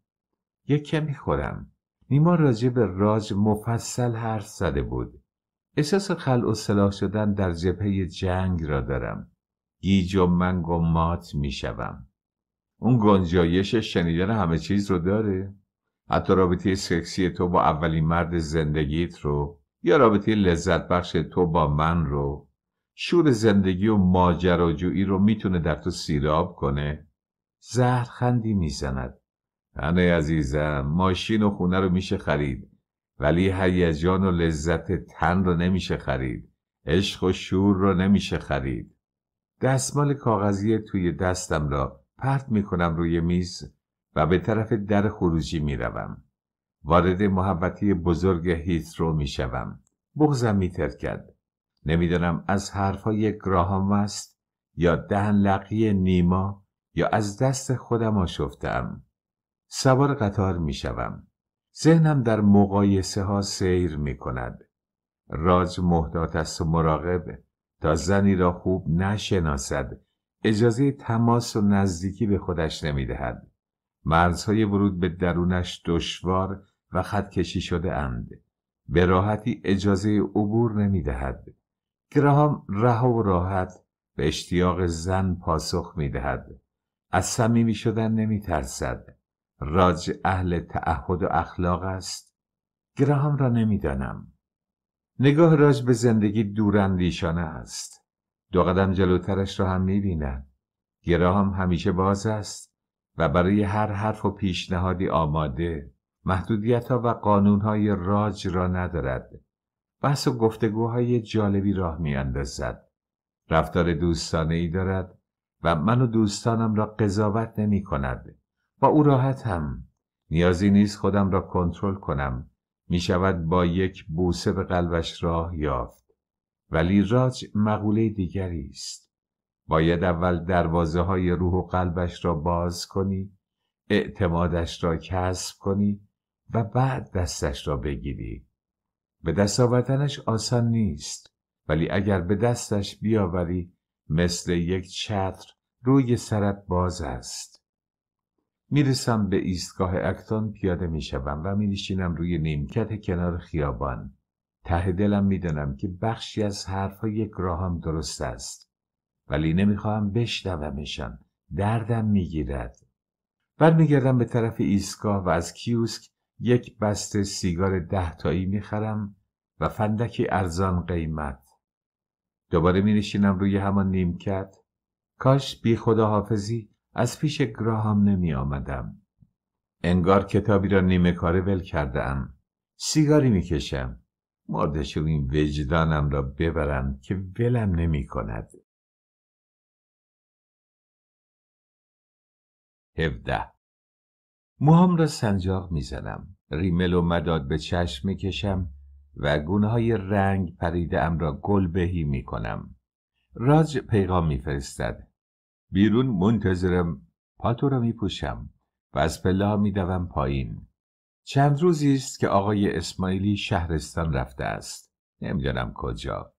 یک کمی خورم نیما راجع به راج مفصل حرف زده بود احساس خل و سلاح شدن در جبهه جنگ را دارم گیج و منگ و مات میشوم اون گنجایش شنیدن همه چیز رو داره حتی رابطه سکسی تو با اولین مرد زندگیت رو یا رابطه لذت بخش تو با من رو شور زندگی و ماجراجویی رو میتونه در تو سیراب کنه خندی میزند هنه عزیزم ماشین و خونه رو میشه خرید ولی هیجان و لذت تن رو نمیشه خرید عشق و شور رو نمیشه خرید دستمال کاغذی توی دستم را پرت میکنم روی میز و به طرف در خروجی میروم وارد محبتی بزرگ هیترو می شوم. بغزم می ترکد. نمیدانم از حرفای گراهام است یا دهن لقی نیما یا از دست خودم آشفتم. سوار قطار می شوم. ذهنم در مقایسه ها سیر می کند. راج مهدات است و مراقب تا زنی را خوب نشناسد اجازه تماس و نزدیکی به خودش نمی دهد. مرزهای ورود به درونش دشوار و خط کشی شده اند. به راحتی اجازه عبور نمی دهد. گراهام رها و راحت به اشتیاق زن پاسخ می دهد. از صمیمی شدن نمی ترسد. راج اهل تعهد و اخلاق است. گراهام را دانم. نگاه راج به زندگی دوراندیشانه است. دو قدم جلوترش را هم بینم. گراهام همیشه باز است. و برای هر حرف و پیشنهادی آماده محدودیت ها و قانون های راج را ندارد بحث و گفتگوهای جالبی راه می اندازد. رفتار دوستانه ای دارد و من و دوستانم را قضاوت نمی کند با او هم، نیازی نیست خودم را کنترل کنم می شود با یک بوسه به قلبش راه یافت ولی راج مقوله دیگری است باید اول دروازه های روح و قلبش را باز کنی اعتمادش را کسب کنی و بعد دستش را بگیری به دست آوردنش آسان نیست ولی اگر به دستش بیاوری مثل یک چتر روی سرت باز است میرسم به ایستگاه اکتان پیاده میشوم و مینشینم روی نیمکت کنار خیابان ته دلم میدانم که بخشی از حرفهای یک درست است ولی نمیخواهم بشنومشان دردم میگیرد میگردم به طرف ایستگاه و از کیوسک یک بسته سیگار ده تایی میخرم و فندکی ارزان قیمت دوباره می نشینم روی همان نیمکت کاش بی خداحافظی از پیش گراهام نمی آمدم انگار کتابی را نیمه کاره ول کرده ام سیگاری می کشم مردشون این وجدانم را ببرم که ولم نمی کند 17 موهام را سنجاق میزنم ریمل و مداد به چشم میکشم و گونه های رنگ پریده ام را گل بهی میکنم راج پیغام میفرستد بیرون منتظرم پاتو را میپوشم و از می میدوم پایین چند روزی است که آقای اسماعیلی شهرستان رفته است نمیدانم کجا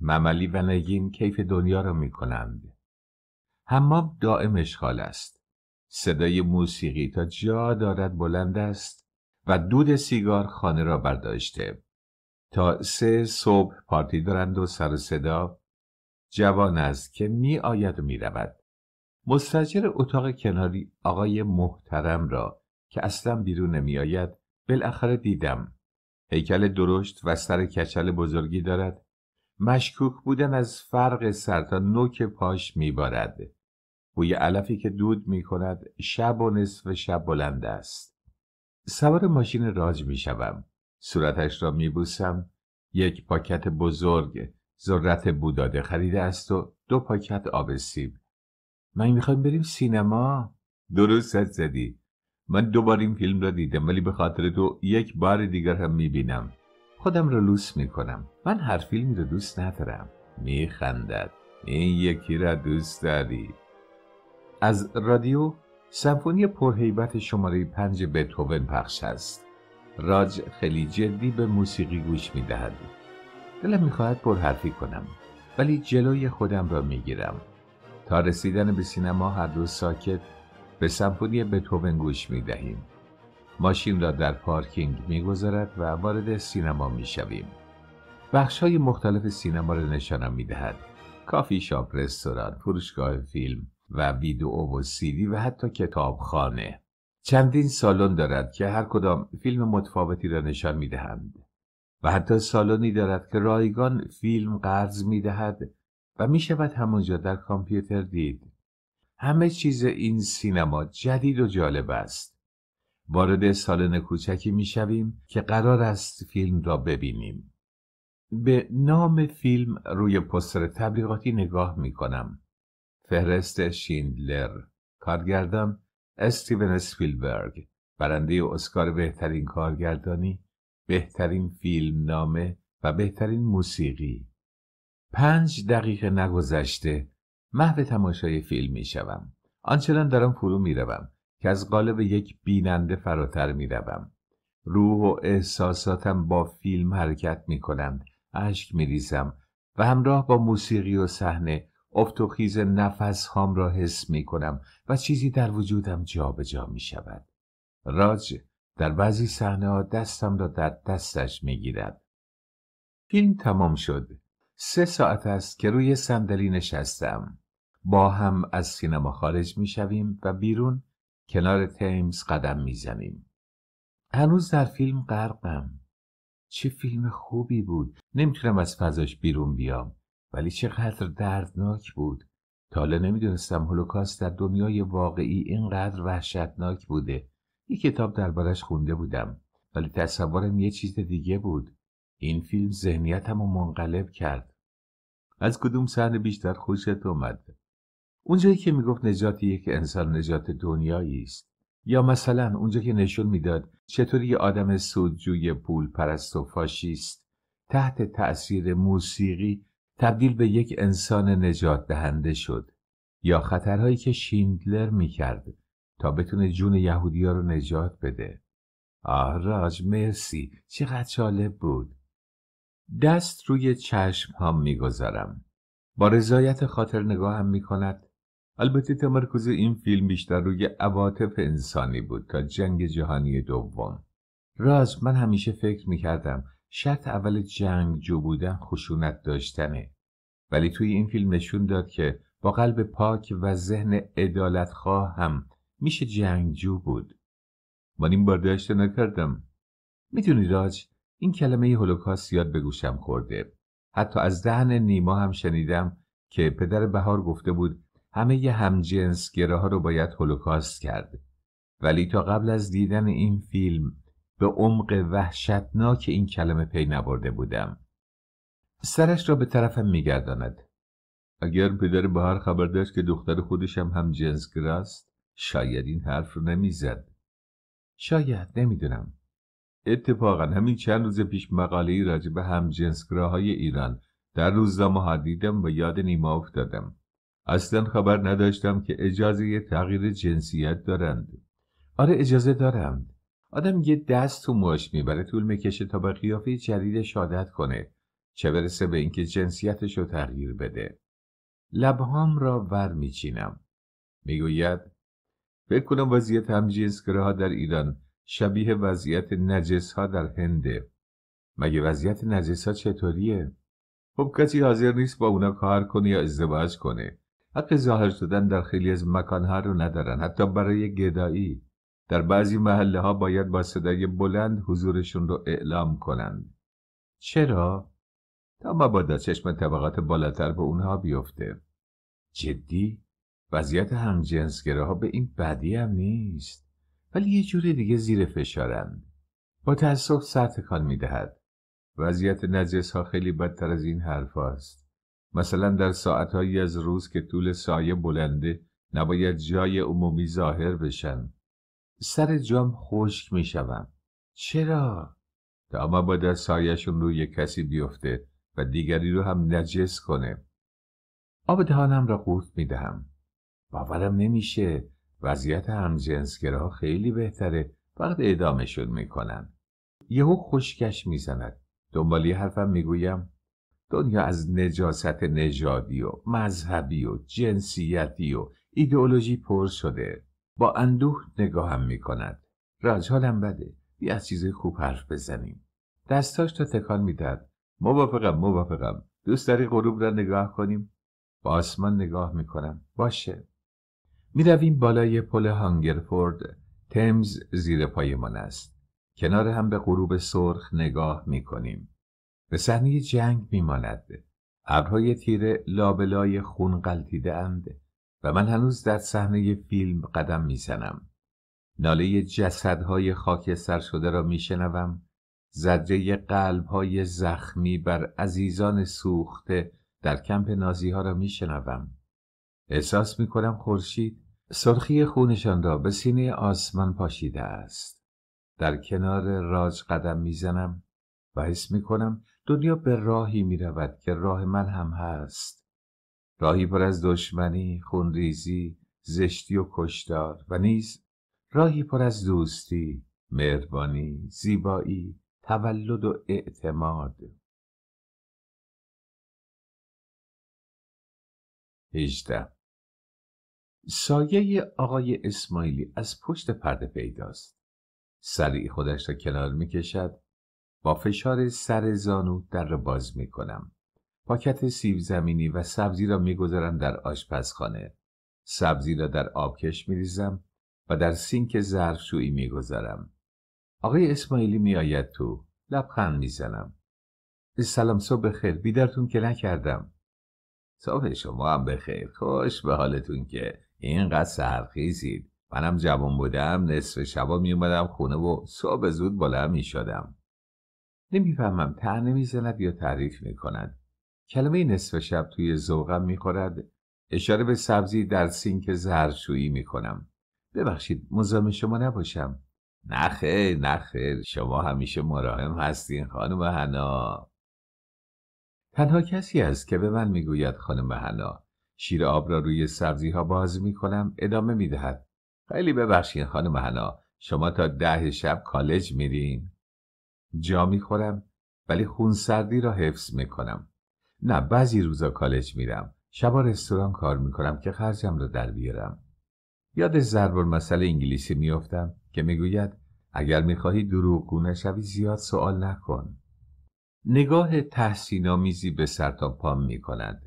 مملی و نگین کیف دنیا را میکنند حمام دائم اشغال است صدای موسیقی تا جا دارد بلند است و دود سیگار خانه را برداشته تا سه صبح پارتی دارند و سر صدا جوان است که می آید و می رود مستجر اتاق کناری آقای محترم را که اصلا بیرون نمی آید بالاخره دیدم هیکل درشت و سر کچل بزرگی دارد مشکوک بودن از فرق سر تا نوک پاش میبارد بوی علفی که دود می کند شب و نصف شب بلند است. سوار ماشین راج می شوم. صورتش را می بوسم. یک پاکت بزرگ ذرت بوداده خریده است و دو پاکت آب سیب. من میخوایم بریم سینما. درست زدی. من دوبار این فیلم را دیدم ولی به خاطر تو یک بار دیگر هم بینم خودم را لوس کنم من هر فیلمی را دوست ندارم خندد این یکی را دوست داری از رادیو سمفونی پرهیبت شماره پنج بتوون پخش است راج خیلی جدی به موسیقی گوش می دلم میخواهد پرحرفی کنم ولی جلوی خودم را میگیرم تا رسیدن به سینما هر دو ساکت به سمفونی بتوون گوش می دهیم ماشین را در پارکینگ میگذارد و وارد سینما میشویم بخش های مختلف سینما را نشانم می کافی شاپ، رستوران، فروشگاه فیلم، و ویدئو و سیدی و حتی کتابخانه چندین سالن دارد که هر کدام فیلم متفاوتی را نشان می و حتی سالنی دارد که رایگان فیلم قرض می و می شود همونجا در کامپیوتر دید همه چیز این سینما جدید و جالب است وارد سالن کوچکی می که قرار است فیلم را ببینیم به نام فیلم روی پستر تبلیغاتی نگاه می فهرست شیندلر کارگردان استیون اسپیلبرگ برنده اسکار بهترین کارگردانی بهترین فیلم نامه و بهترین موسیقی پنج دقیقه نگذشته محو تماشای فیلم می شوم. آنچنان دارم فرو می روم که از قالب یک بیننده فراتر می روم. روح و احساساتم با فیلم حرکت می کنند. اشک می و همراه با موسیقی و صحنه افتخیز نفس هام را حس می کنم و چیزی در وجودم جابجا می شود. راج در بعضی صحنه ها دستم را در دستش می گیرد. فیلم تمام شد. سه ساعت است که روی صندلی نشستم. با هم از سینما خارج می شویم و بیرون کنار تیمز قدم می زنیم. هنوز در فیلم غرقم. چه فیلم خوبی بود. نمیتونم از فضاش بیرون بیام. ولی چقدر دردناک بود حالا نمیدونستم هولوکاست در دنیای واقعی اینقدر وحشتناک بوده یه کتاب دربارش خونده بودم ولی تصورم یه چیز دیگه بود این فیلم ذهنیتم رو منقلب کرد از کدوم صحنه بیشتر خوشت اومد اونجایی که میگفت نجات یک انسان نجات دنیایی است یا مثلا اونجا که نشون میداد چطوری یه آدم سودجوی پول پرست و فاشیست تحت تأثیر موسیقی تبدیل به یک انسان نجات دهنده شد یا خطرهایی که شیندلر میکرد تا بتونه جون یهودیا رو نجات بده. آه راج مرسی چقدر جالب بود. دست روی چشم هم میگذارم. با رضایت خاطر نگاه هم میکند. البته تمرکز این فیلم بیشتر روی عواطف انسانی بود تا جنگ جهانی دوم. راز من همیشه فکر میکردم شرط اول جنگجو بودن خشونت داشتنه ولی توی این فیلم نشون داد که با قلب پاک و ذهن خواه هم میشه جنگجو بود من این داشته نکردم میتونی راج این کلمه هولوکاست یاد به گوشم خورده حتی از دهن نیما هم شنیدم که پدر بهار گفته بود همه ی همجنس ها رو باید هولوکاست کرد ولی تا قبل از دیدن این فیلم به عمق وحشتناک این کلمه پی نبرده بودم سرش را به طرفم میگرداند اگر پدر بهار خبر داشت که دختر خودش هم هم شاید این حرف رو نمیزد شاید نمیدونم اتفاقا همین چند روز پیش مقاله راجع به همجنسگراهای ایران در روزنامه دیدم و یاد نیما افتادم اصلا خبر نداشتم که اجازه تغییر جنسیت دارند آره اجازه دارند آدم یه دست تو موش میبره طول میکشه تا به قیافه جدیدش شادت کنه چه برسه به اینکه جنسیتش رو تغییر بده لبهام را ور میچینم میگوید فکر کنم وضعیت همجنسگراها در ایران شبیه وضعیت نجس ها در هنده مگه وضعیت نجس ها چطوریه؟ خب کسی حاضر نیست با اونا کار کنه یا ازدواج کنه حق ظاهر شدن در خیلی از مکانها رو ندارن حتی برای گدایی در بعضی محله ها باید با صدای بلند حضورشون رو اعلام کنند. چرا؟ تا مبادا چشم طبقات بالاتر به اونها بیفته. جدی؟ وضعیت ها به این بدی هم نیست. ولی یه جور دیگه زیر فشارند. با تأسف سر تکان میدهد. وضعیت نجس ها خیلی بدتر از این حرف است. مثلا در ساعتهایی از روز که طول سایه بلنده نباید جای عمومی ظاهر بشن. سر جام خشک می شوم. چرا؟ با باید سایشون روی کسی بیفته و دیگری رو هم نجس کنه. آب دهانم را قورت می دهم. باورم نمیشه وضعیت همجنسگراها خیلی بهتره وقت اعدامشون میکنن یهو خشکش میزند دنبالی حرفم میگویم دنیا از نجاست نژادی و مذهبی و جنسیتی و ایدئولوژی پر شده با اندوه نگاهم می کند. حالم بده. بیا از چیز خوب حرف بزنیم. دستاش تا تکان میدهد. موافقم موافقم. دوست داری غروب را نگاه کنیم؟ با آسمان نگاه می کنم. باشه. می رویم بالای پل هانگرفورد. تمز زیر پایمان است. کنار هم به غروب سرخ نگاه می کنیم. به صحنه جنگ می ماند. ابرهای تیره لابلای خون قلتیده اند و من هنوز در صحنه فیلم قدم میزنم ناله جسدهای سر شده را میشنوم زده قلبهای زخمی بر عزیزان سوخته در کمپ نازی ها را میشنوم احساس میکنم خورشید سرخی خونشان را به سینه آسمان پاشیده است در کنار راج قدم میزنم و حس میکنم دنیا به راهی میرود که راه من هم هست راهی پر از دشمنی، خونریزی، زشتی و کشتار و نیز راهی پر از دوستی، مهربانی، زیبایی، تولد و اعتماد. هجده. سایه آقای اسماعیلی از پشت پرده پیداست. سریع خودش را کنار می کشد. با فشار سر زانو در را باز می کنم. پاکت سیب زمینی و سبزی را میگذارم در آشپزخانه. سبزی را در آبکش میریزم و در سینک ظرفشویی میگذارم. آقای اسماعیلی میآید تو. لبخند میزنم. سلام صبح خیر بیدارتون که نکردم. صبح شما هم بخیر خوش به حالتون که اینقدر سرخیزید منم جوان بودم نصف شبا می اومدم خونه و صبح زود بالا می شدم نمیفهمم نمی زند یا تعریف می کند کلمه نصف شب توی ذوقم میخورد اشاره به سبزی در سینک زرشویی میکنم ببخشید مزاحم شما نباشم نخیر نخیر شما همیشه مراهم هستین خانم هنا تنها کسی است که به من میگوید خانم هنا شیر آب را روی سبزی ها باز می ادامه میدهد. خیلی ببخشین خانم هنا شما تا ده شب کالج میرین جا میخورم ولی خونسردی را حفظ میکنم. نه بعضی روزا کالج میرم شبا رستوران کار میکنم که خرجم را در بیارم یاد ضرب مسئله انگلیسی میافتم که میگوید اگر میخواهی دروغگو نشوی زیاد سوال نکن نگاه تحسینآمیزی به تا پام میکند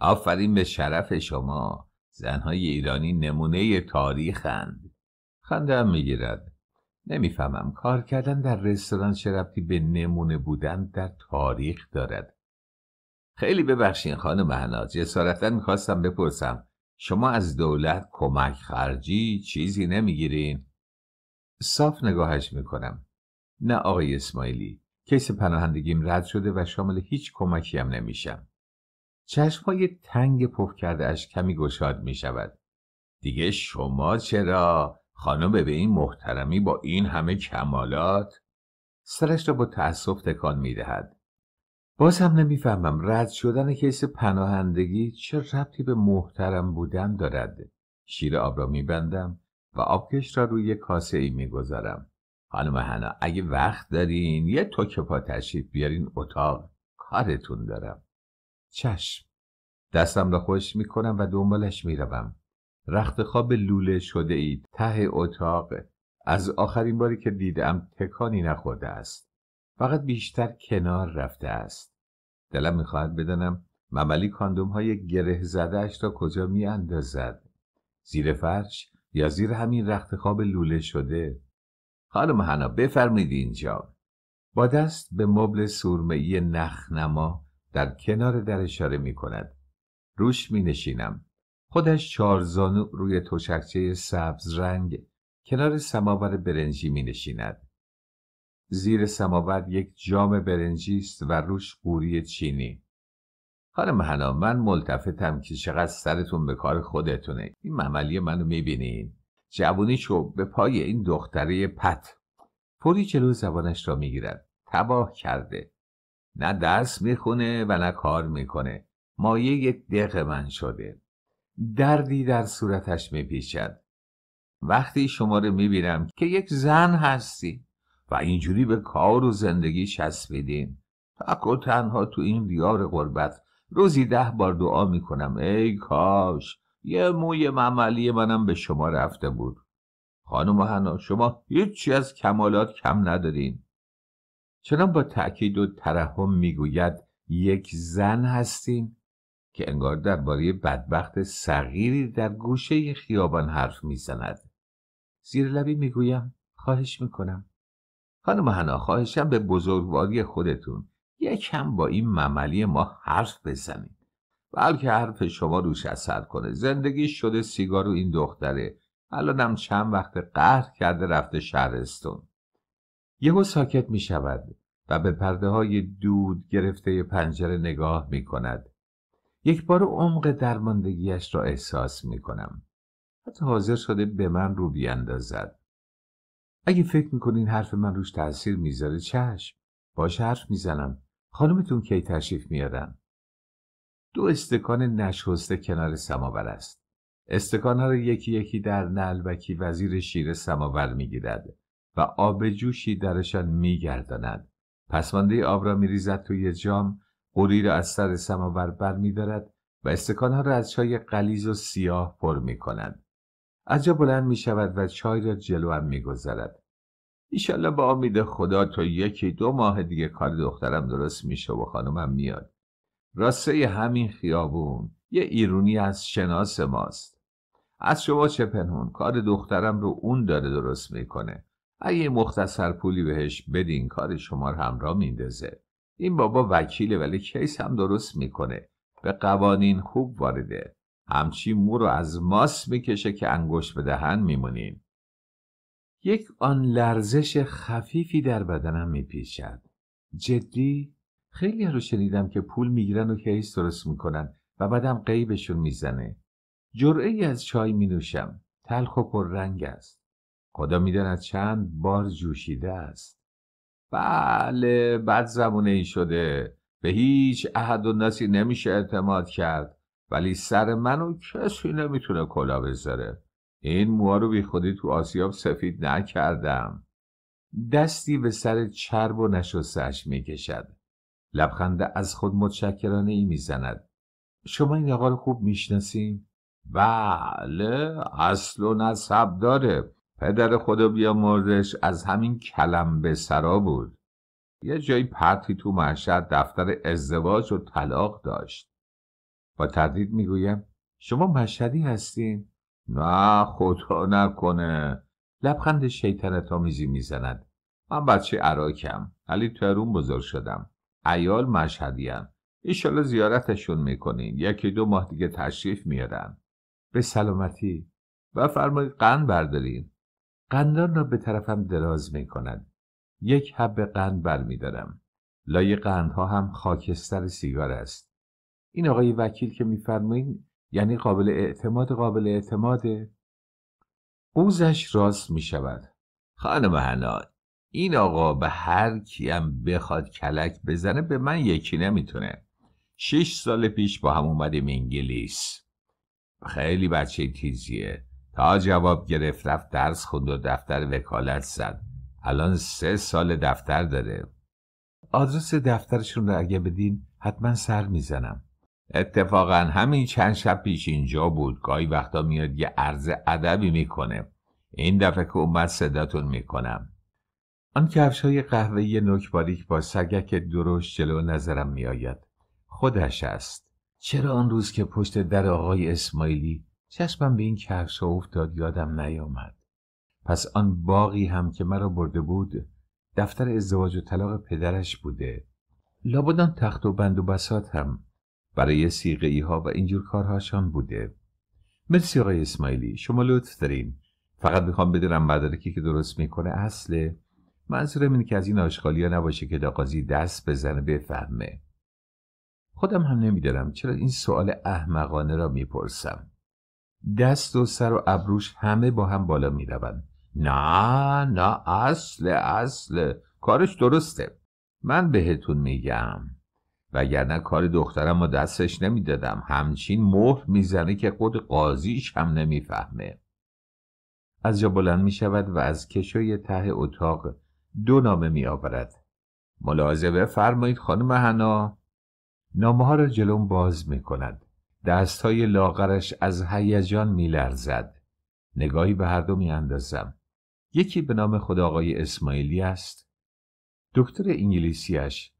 آفرین به شرف شما زنهای ایرانی نمونه تاریخند هم میگیرد نمیفهمم کار کردن در رستوران شرفتی به نمونه بودن در تاریخ دارد خیلی ببخشین خانم یه جسارتا میخواستم بپرسم شما از دولت کمک خرجی چیزی نمیگیرین؟ صاف نگاهش میکنم نه آقای اسماعیلی کیس پناهندگیم رد شده و شامل هیچ کمکی هم نمیشم چشمهای تنگ پف کرده اش کمی گشاد میشود دیگه شما چرا خانم به این محترمی با این همه کمالات سرش را با تأسف تکان میدهد باز هم نمیفهمم رد شدن کیس پناهندگی چه ربطی به محترم بودن دارد شیر آب را میبندم و آبکش را روی کاسه ای میگذارم خانم هنا اگه وقت دارین یه توک پا تشریف بیارین اتاق کارتون دارم چشم دستم را خوش میکنم و دنبالش میروم رخت خواب لوله شده ای ته اتاق از آخرین باری که دیدم تکانی نخورده است فقط بیشتر کنار رفته است دلم میخواهد بدانم مملی کاندوم های گره زدهش را کجا می اندازد زیر فرش یا زیر همین رخت خواب لوله شده خانم هنا بفرمید اینجا با دست به مبل سورمهای نخنما در کنار در اشاره می کند روش می نشینم خودش چارزانو روی تشکچه سبز رنگ کنار سماور برنجی می نشیند زیر سماور یک جام برنجی است و روش قوری چینی خانم هنا من ملتفتم که چقدر سرتون به کار خودتونه این مملی منو میبینین چوب به پای این دختره پت پوری چلو زبانش را میگیرد تباه کرده نه درس میخونه و نه کار میکنه مایه یک دق من شده دردی در صورتش میپیچد وقتی شما رو میبینم که یک زن هستی و اینجوری به کار و زندگی چسبیدیم تک و تنها تو این دیار غربت روزی ده بار دعا میکنم ای کاش یه موی معملی منم به شما رفته بود خانم هنا شما هیچی از کمالات کم ندارین چنان با تأکید و ترحم میگوید یک زن هستین که انگار درباره بدبخت صغیری در گوشه خیابان حرف میزند زیر لبی میگویم خواهش میکنم خانم هنا خواهشم به بزرگواری خودتون یکم با این مملی ما حرف بزنید بلکه حرف شما روش اثر کنه زندگی شده سیگار و این دختره الانم چند وقت قهر کرده رفته شهرستون یهو ساکت می شود و به پرده های دود گرفته پنجره نگاه می کند یک بار عمق درماندگیش را احساس می کنم حتی حاضر شده به من رو بیاندازد اگه فکر میکنین حرف من روش تاثیر میذاره چشم باش حرف میزنم خانمتون کی تشریف میارن دو استکان نشسته کنار سماور است استکانها را یکی یکی در نلبکی وزیر شیر سماور میگیرد و آب جوشی درشان میگرداند پسمانده آب را میریزد توی جام قوری را از سر سماور بر میدارد و استکانها را از چای قلیز و سیاه پر میکند از جا بلند می شود و چای را هم می گذارد. ایشالله با امید خدا تا یکی دو ماه دیگه کار دخترم درست میشه و خانمم میاد. راسته همین خیابون یه ایرونی از شناس ماست. از شما چه پنهون کار دخترم رو اون داره درست میکنه. اگه مختصر پولی بهش بدین کار شما رو همراه میندازه. این بابا وکیله ولی کیس هم درست میکنه. به قوانین خوب وارده. همچی مو رو از ماس میکشه که انگوش به دهن میمونین یک آن لرزش خفیفی در بدنم میپیشد جدی خیلی رو شنیدم که پول میگیرن و کیس درست میکنن و بعدم قیبشون میزنه جرعه از چای مینوشم تلخ و پررنگ است خدا میداند چند بار جوشیده است بله بد زمونه ای شده به هیچ احد و نسی نمیشه اعتماد کرد ولی سر منو کسی نمیتونه کلا بذاره این موها رو بی خودی تو آسیاب سفید نکردم دستی به سر چرب و نشستش میکشد لبخنده از خود متشکرانه ای میزند شما این آقا خوب میشناسین. بله اصل و نسب داره پدر خدا بیا مردش از همین کلم به سرا بود یه جایی پرتی تو محشر دفتر ازدواج و طلاق داشت با تردید میگویم شما مشهدی هستین؟ نه خدا نکنه لبخند شیطنت آمیزی میزند من بچه عراکم علی ترون بزرگ شدم ایال مشهدیم ایشالا زیارتشون میکنین یکی دو ماه دیگه تشریف میارن به سلامتی و فرمای قند بردارین قندان را به طرفم دراز میکند یک حب قند برمیدارم لای قندها هم خاکستر سیگار است این آقای وکیل که میفرمایید یعنی قابل اعتماد قابل اعتماده قوزش راست می شود خانم هنان این آقا به هر کیم بخواد کلک بزنه به من یکی نمیتونه شش سال پیش با هم اومدیم انگلیس خیلی بچه تیزیه تا جواب گرفت رفت درس خوند و دفتر وکالت زد الان سه سال دفتر داره آدرس دفترشون رو اگه بدین حتما سر میزنم اتفاقا همین چند شب پیش اینجا بود گاهی وقتا میاد یه عرض ادبی میکنه این دفعه که اومد صداتون میکنم آن کفش های قهوه‌ای نکباریک با سگک درشت جلو نظرم میآید خودش است چرا آن روز که پشت در آقای اسماعیلی چشمم به این کفش افتاد یادم نیامد پس آن باقی هم که مرا برده بود دفتر ازدواج و طلاق پدرش بوده لابدان تخت و بند و بسات هم برای سیغه ها و اینجور کارهاشان بوده مرسی آقای اسماعیلی شما لطف دارین فقط میخوام بدونم مدارکی که درست میکنه اصله منظورم این که از این آشغالیا نباشه که داقازی دست بزنه بفهمه خودم هم نمیدارم چرا این سوال احمقانه را میپرسم دست و سر و ابروش همه با هم بالا میروند نه نه اصل اصل کارش درسته من بهتون میگم وگرنه کار دخترم و دستش نمیدادم همچین مهر میزنه که خود قاضیش هم نمیفهمه از جا بلند می و از کشوی ته اتاق دو نامه میآورد ملاحظه فرمایید خانم هنا نامه ها را جلوم باز میکند. کند دست های لاغرش از هیجان میلرزد. نگاهی به هر دو می یکی به نام خدا آقای اسماعیلی است دکتر انگلیسیش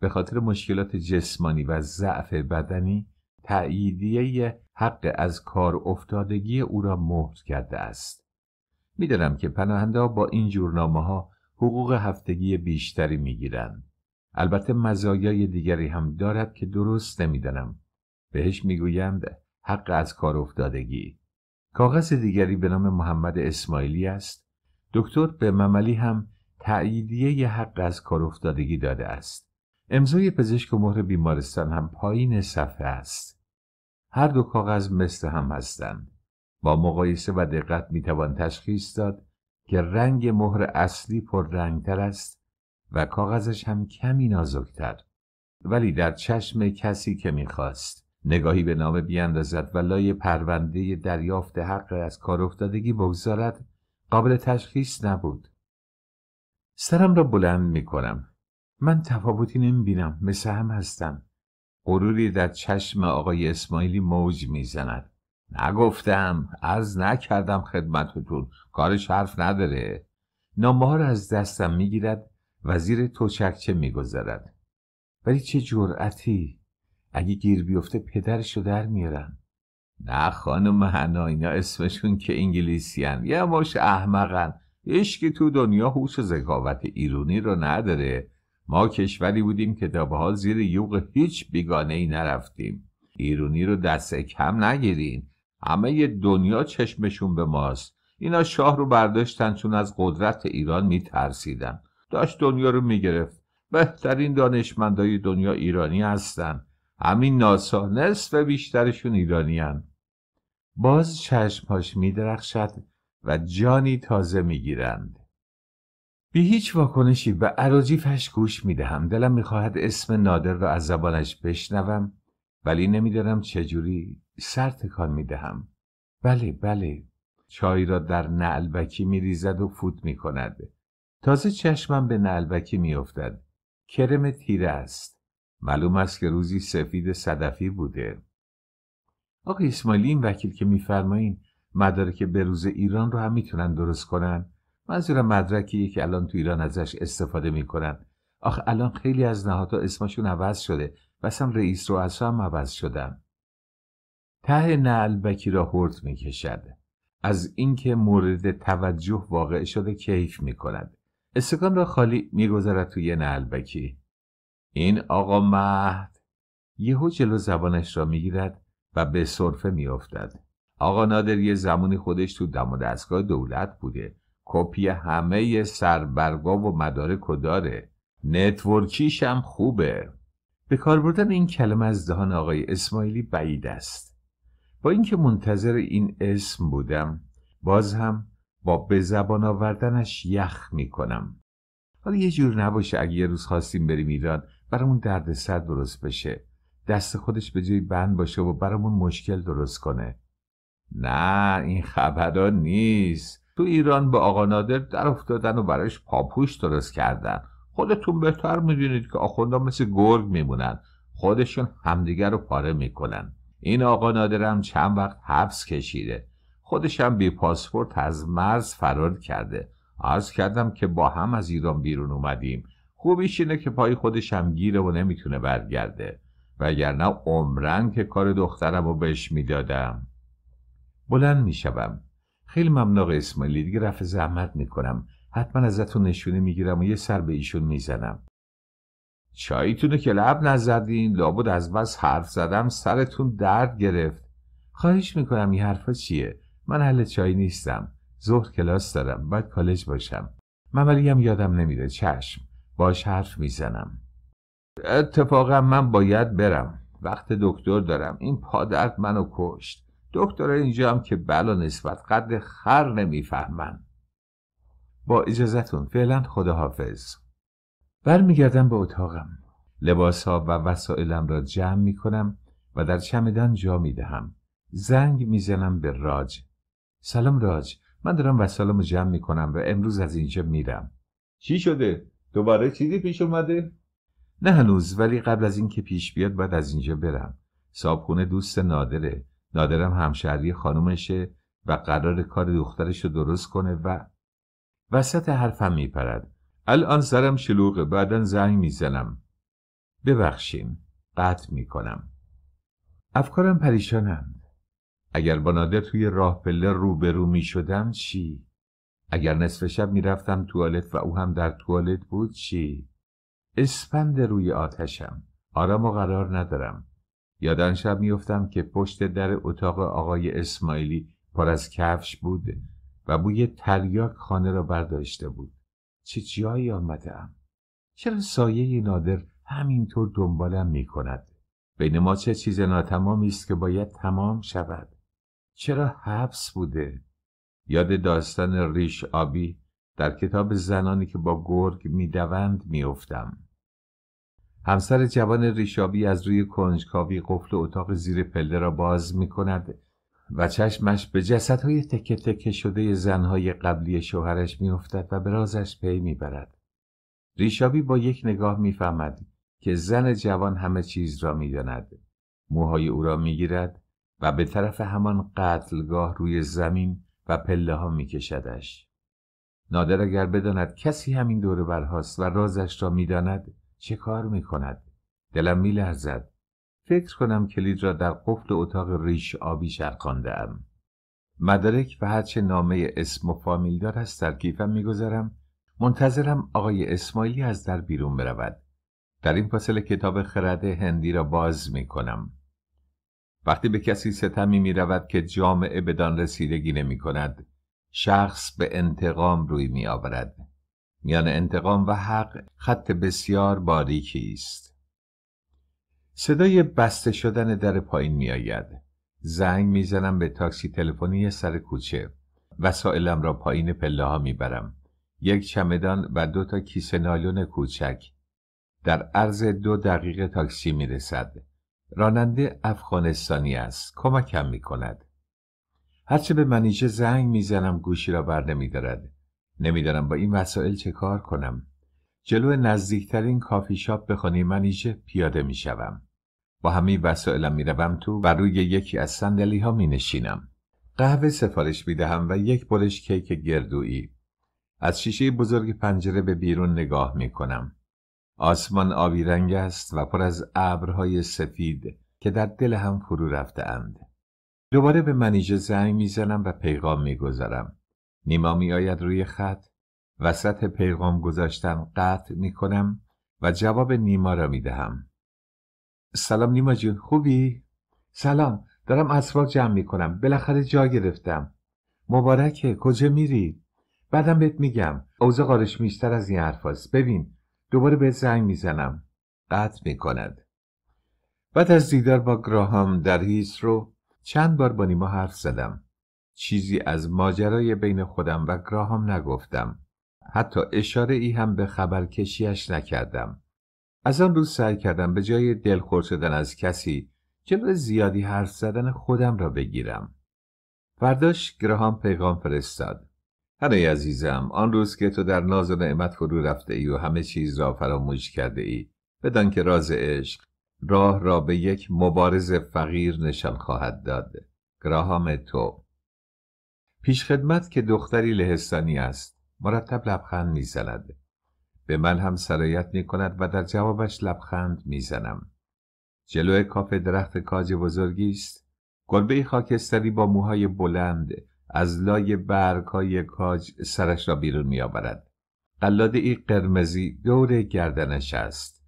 به خاطر مشکلات جسمانی و ضعف بدنی تأییدیه حق از کار افتادگی او را مهر کرده است. میدانم که پناهنده با این جورنامه ها حقوق هفتگی بیشتری گیرند البته مزایای دیگری هم دارد که درست نمیدانم. بهش میگویند حق از کار افتادگی. کاغذ دیگری به نام محمد اسماعیلی است. دکتر به مملی هم تأییدیه حق از کار افتادگی داده است. امضای پزشک و مهر بیمارستان هم پایین صفحه است. هر دو کاغذ مثل هم هستند. با مقایسه و دقت میتوان تشخیص داد که رنگ مهر اصلی پر رنگتر است و کاغذش هم کمی نازکتر. ولی در چشم کسی که میخواست نگاهی به نامه بیاندازد و لای پرونده دریافت حق از کار افتادگی بگذارد قابل تشخیص نبود. سرم را بلند می کنم. من تفاوتی نمیبینم مثل هم هستم غروری در چشم آقای اسماعیلی موج میزند نگفتم عرض نکردم خدمتتون کارش حرف نداره نامه از دستم میگیرد وزیر توچکچه میگذرد ولی چه جرأتی اگه گیر بیفته پدرشو در میارن نه خانم هنا اینا اسمشون که انگلیسیان یه احمقان. احمقن که تو دنیا هوش ذکاوت ایرونی رو نداره ما کشوری بودیم که تا به حال زیر یوغ هیچ بیگانه ای نرفتیم ایرونی رو دست کم نگیرین همه دنیا چشمشون به ماست اینا شاه رو برداشتن چون از قدرت ایران میترسیدن داشت دنیا رو میگرفت بهترین دانشمندای دنیا ایرانی هستن همین ناسا نصف بیشترشون ایرانی هن. باز چشمهاش میدرخشد و جانی تازه میگیرند بی هیچ واکنشی به عراجیفش گوش می دهم دلم میخواهد اسم نادر را از زبانش بشنوم ولی نمیدانم چجوری سر تکان می دهم بله بله چای را در نعلبکی می ریزد و فوت می کند تازه چشمم به نعلبکی می کرم تیره است معلوم است که روزی سفید صدفی بوده آقای اسماعیلی این وکیل که میفرمایین مدارک روز ایران رو هم میتونن درست کنن منظورم مدرکی که الان تو ایران ازش استفاده میکنن آخ الان خیلی از نهادها اسمشون عوض شده هم رئیس رو هم عوض شدن ته نعلبکی را هرت میکشد از اینکه مورد توجه واقع شده کیف میکند استکان را خالی میگذرد توی نعلبکی این آقا مهد یهو جلو زبانش را میگیرد و به صرفه میافتد آقا نادر یه زمانی خودش تو دم و دستگاه دولت بوده کپی همه سربرگا و مدارک داره نتورکیش هم خوبه به کار بردن این کلمه از دهان آقای اسماعیلی بعید است با اینکه منتظر این اسم بودم باز هم با به زبان آوردنش یخ میکنم حالا یه جور نباشه اگه یه روز خواستیم بریم ایران برامون دردسر درست بشه دست خودش به جای بند باشه و برامون مشکل درست کنه نه این خبران نیست تو ایران به آقا نادر در افتادن و برایش پاپوش درست کردن خودتون بهتر میدونید که آخوندا مثل گرگ میمونن خودشون همدیگر رو پاره میکنن این آقا نادر هم چند وقت حبس کشیده خودش هم بی پاسپورت از مرز فرار کرده عرض کردم که با هم از ایران بیرون اومدیم خوبیش اینه که پای خودش هم گیره و نمیتونه برگرده وگرنه عمرن که کار دخترم رو بهش میدادم بلند میشوم خیلی ممنون آقای اسماعیلی دیگه رفع زحمت میکنم حتما ازتون نشونه میگیرم و یه سر به ایشون میزنم چایتونو که لب نزدین لابد از بس حرف زدم سرتون درد گرفت خواهش میکنم این حرفا چیه من اهل چای نیستم ظهر کلاس دارم باید کالج باشم مملی هم یادم نمیره چشم باش حرف میزنم اتفاقا من باید برم وقت دکتر دارم این پادرد منو کشت دکتر اینجا هم که بلا نسبت قد خر نمیفهمن با اجازتون فعلا خداحافظ برمیگردم به اتاقم لباس ها و وسایلم را جمع می کنم و در چمدان جا می دهم زنگ میزنم به راج سلام راج من دارم وسایلمو جمع می کنم و امروز از اینجا میرم چی شده دوباره چیزی پیش اومده نه هنوز ولی قبل از اینکه پیش بیاد باید از اینجا برم صابخونه دوست نادره نادرم همشهری خانومشه و قرار کار دخترش رو درست کنه و وسط حرفم میپرد الان سرم شلوغه بعدا زنگ میزنم ببخشین قطع میکنم افکارم پریشانند اگر با نادر توی راه پله روبرو میشدم چی؟ اگر نصف شب میرفتم توالت و او هم در توالت بود چی؟ اسپند روی آتشم آرام و قرار ندارم یادان شب میفتم که پشت در اتاق آقای اسماعیلی پر از کفش بود و بوی تریاک خانه را برداشته بود چه جایی آمده چرا سایه نادر همینطور دنبالم می کند بین ما چه چیز ناتمامی است که باید تمام شود چرا حبس بوده یاد داستان ریش آبی در کتاب زنانی که با گرگ می میافتم همسر جوان ریشابی از روی کنجکاوی قفل اتاق زیر پله را باز می کند و چشمش به جسدهای تکه تکه شده زنهای قبلی شوهرش میافتد و به رازش پی میبرد ریشابی با یک نگاه میفهمد که زن جوان همه چیز را میداند موهای او را میگیرد و به طرف همان قتلگاه روی زمین و پله ها میکشدش نادر اگر بداند کسی همین دوره برهاست و رازش را میداند چه کار می کند؟ دلم می لحظد. فکر کنم کلید را در قفل اتاق ریش آبی شرخانده ام. مدارک و هرچه نامه اسم و فامیل دار از ترکیفم میگذارم منتظرم آقای اسماعیلی از در بیرون برود در این فاصله کتاب خرده هندی را باز می کنم وقتی به کسی ستمی می رود که جامعه بدان رسیدگی نمی کند شخص به انتقام روی می آورد میان انتقام و حق خط بسیار باریکی است صدای بسته شدن در پایین می زنگ میزنم به تاکسی تلفنی سر کوچه وسایلم را پایین پله ها میبرم یک چمدان و دو تا کیسه نایلون کوچک در عرض دو دقیقه تاکسی می رسد. راننده افغانستانی است کمکم می کند هرچه به منیژه زنگ میزنم گوشی را برده می دارد نمیدانم با این وسایل چه کار کنم جلو نزدیکترین کافی شاپ به خانه من پیاده میشوم با همه وسایلم میروم تو و روی یکی از صندلی ها قهوه سفارش می دهم و یک برش کیک گردویی. از شیشه بزرگ پنجره به بیرون نگاه می آسمان آبی رنگ است و پر از ابرهای سفید که در دل هم فرو رفتهاند. دوباره به منیژه زنگ میزنم و پیغام میگذارم. نیما می آید روی خط وسط پیغام گذاشتن قطع می کنم و جواب نیما را می دهم سلام نیما جون خوبی؟ سلام دارم اسباب جمع می کنم بالاخره جا گرفتم مبارکه کجا میری؟ بعدم بهت میگم اوضاع قارش بیشتر از این حرف ببین دوباره به زنگ میزنم قطع میکند بعد از دیدار با گراهام در هیس رو چند بار با نیما حرف زدم چیزی از ماجرای بین خودم و گراهام نگفتم حتی اشاره ای هم به کشیش نکردم از آن روز سعی کردم به جای دلخور شدن از کسی جلو زیادی حرف زدن خودم را بگیرم فرداش گراهام پیغام فرستاد هنوی عزیزم آن روز که تو در ناز و نعمت فرو رفته ای و همه چیز را فراموش کرده ای بدان که راز عشق راه را به یک مبارز فقیر نشان خواهد داد گراهام تو پیشخدمت که دختری لهستانی است مرتب لبخند میزند به من هم سرایت می کند و در جوابش لبخند میزنم جلو کافه درخت کاج بزرگی است گربه خاکستری با موهای بلند از لای های کاج سرش را بیرون میآورد قلاده ای قرمزی دور گردنش است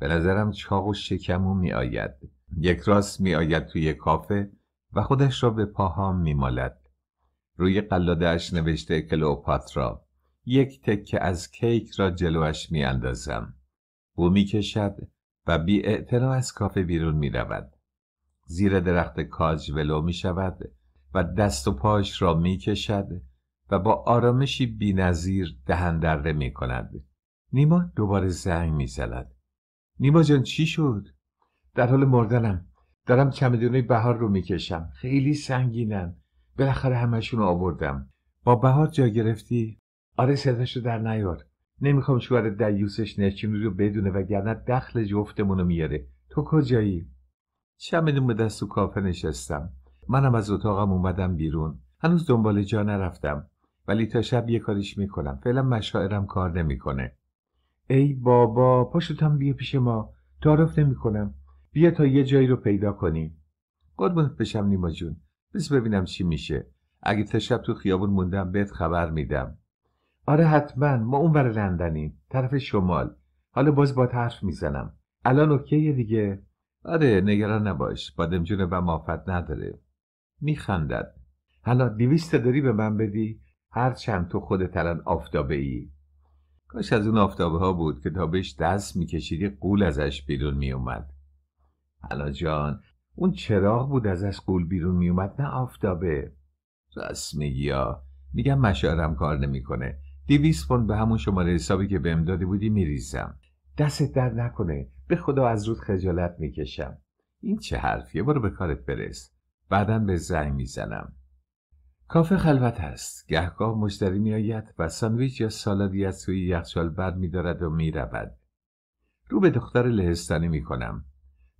به نظرم چاق و شکمو می آید یک راست می آید توی کافه و خودش را به پاهام می مالد روی قلادهش نوشته کلوپاترا یک تکه از کیک را جلوش میاندازم او میکشد و بی از کافه بیرون می رود. زیر درخت کاج ولو می شود و دست و پاش را می کشد و با آرامشی بینظیر دهن درده می کند. نیما دوباره زنگ می زند. نیما جان چی شد؟ در حال مردنم. دارم چمدونه بهار رو میکشم. خیلی سنگینن. بالاخره همشون آوردم با بهار جا گرفتی آره صداش رو در نیار نمیخوام شوهر یوسش نشین رو بدونه وگرنه دخل جفتمون رو میاره تو کجایی چمدون به دست و کافه نشستم منم از اتاقم اومدم بیرون هنوز دنبال جا نرفتم ولی تا شب یه کاریش میکنم فعلا مشاعرم کار نمیکنه ای بابا پاشتم بیا پیش ما تعارف نمیکنم بیا تا یه جایی رو پیدا کنیم قربونت بشم نیما جون بس ببینم چی میشه اگه تا شب تو خیابون موندم بهت خبر میدم آره حتما ما اونور لندنیم طرف شمال حالا باز با حرف میزنم الان اوکیه دیگه آره نگران نباش بادمجون و مافت نداره میخندد حالا دیویست داری به من بدی چند تو خودت الان آفتابه ای کاش از اون آفتابه ها بود که تا بهش دست میکشیدی قول ازش بیرون میومد حالا جان اون چراغ بود ازش قول بیرون میومد نه آفتابه راست میگی ها میگم مشارم کار نمیکنه دیویس پوند به همون شماره حسابی که بهم داده بودی میریزم دستت در نکنه به خدا از رود خجالت میکشم این چه حرفیه برو به کارت برس بعدا به زنگ میزنم کافه خلوت هست گهگاه مشتری میآید و ساندویچ یا سالادی از توی یخچال بر میدارد و میرود رو به دختر لهستانی میکنم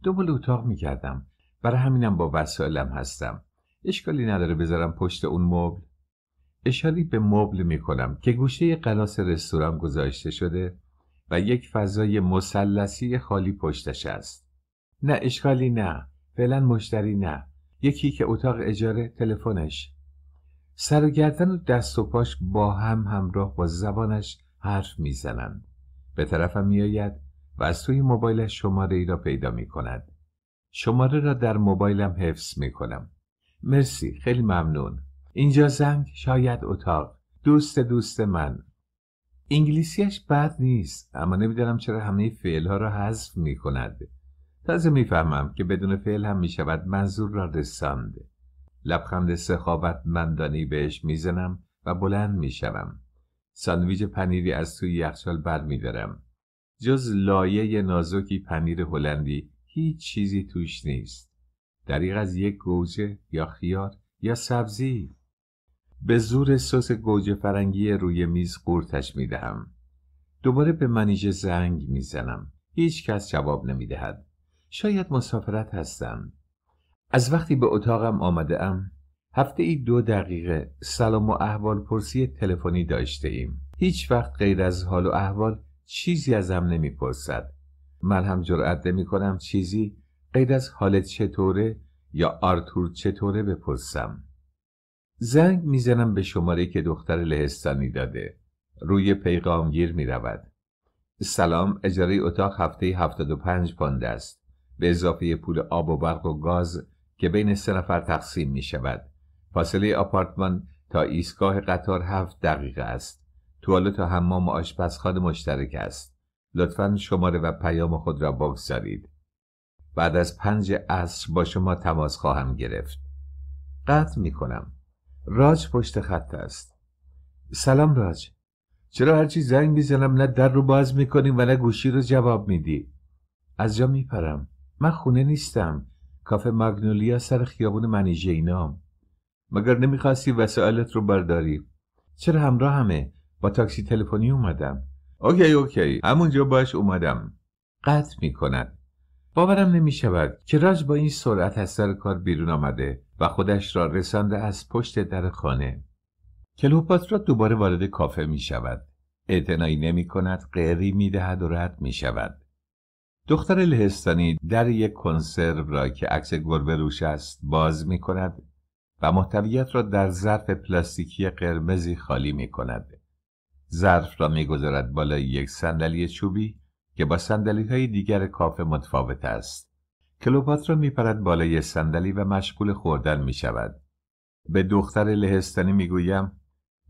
دنبال اتاق میکردم برای همینم با وسایلم هستم اشکالی نداره بذارم پشت اون مبل اشاری به مبل میکنم که گوشه قلاس رستوران گذاشته شده و یک فضای مسلسی خالی پشتش است نه اشکالی نه فعلا مشتری نه یکی که اتاق اجاره تلفنش سر و گردن و دست و پاش با هم همراه با زبانش حرف میزنند به طرفم میآید و از توی موبایلش شماره ای را پیدا می شماره را در موبایلم حفظ می کنم مرسی خیلی ممنون اینجا زنگ شاید اتاق دوست دوست من انگلیسیش بد نیست اما نمیدانم چرا همه ها را حذف می کند تازه میفهمم که بدون فعل هم می شود منظور را رساند لبخند سخاوت مندانی بهش میزنم و بلند شوم. ساندویج پنیری از توی یخچال بر میدارم جز لایه نازکی پنیر هلندی هیچ چیزی توش نیست دریغ از یک گوجه یا خیار یا سبزی به زور سس گوجه فرنگی روی میز قورتش میدهم دوباره به منیژه زنگ میزنم هیچ کس جواب نمیدهد شاید مسافرت هستم از وقتی به اتاقم آمده ام هفته ای دو دقیقه سلام و احوال پرسی تلفنی داشته ایم هیچ وقت غیر از حال و احوال چیزی ازم نمیپرسد من هم جرأت نمی کنم چیزی غیر از حالت چطوره یا آرتور چطوره بپرسم زنگ میزنم به شماره که دختر لهستانی داده روی پیغامگیر می رود سلام اجاره اتاق هفته 75 پوند است به اضافه پول آب و برق و گاز که بین سه نفر تقسیم می شود فاصله آپارتمان تا ایستگاه قطار هفت دقیقه است توالت و حمام و آشپزخانه مشترک است لطفا شماره و پیام خود را بگذارید بعد از پنج عصر با شما تماس خواهم گرفت قطع می کنم راج پشت خط است سلام راج چرا هرچی زنگ میزنم نه در رو باز میکنیم و نه گوشی رو جواب میدی از جا میپرم من خونه نیستم کافه مگنولیا سر خیابون منیژه اینام مگر نمیخواستی وسایلت رو برداری چرا همراه همه با تاکسی تلفنی اومدم اوکی اوکی همونجا باش اومدم قطع می کند باورم نمی شود که راج با این سرعت از سر کار بیرون آمده و خودش را رسانده از پشت در خانه کلوپاترا دوباره وارد کافه می شود اعتنایی نمی کند غیری می دهد و رد می شود دختر لهستانی در یک کنسرو را که عکس گربه روش است باز می کند و محتویت را در ظرف پلاستیکی قرمزی خالی می کند. ظرف را میگذارد بالای یک صندلی چوبی که با سندلی های دیگر کافه متفاوت است. را میپرد بالای صندلی و مشغول خوردن می شود. به دختر لهستانی میگویم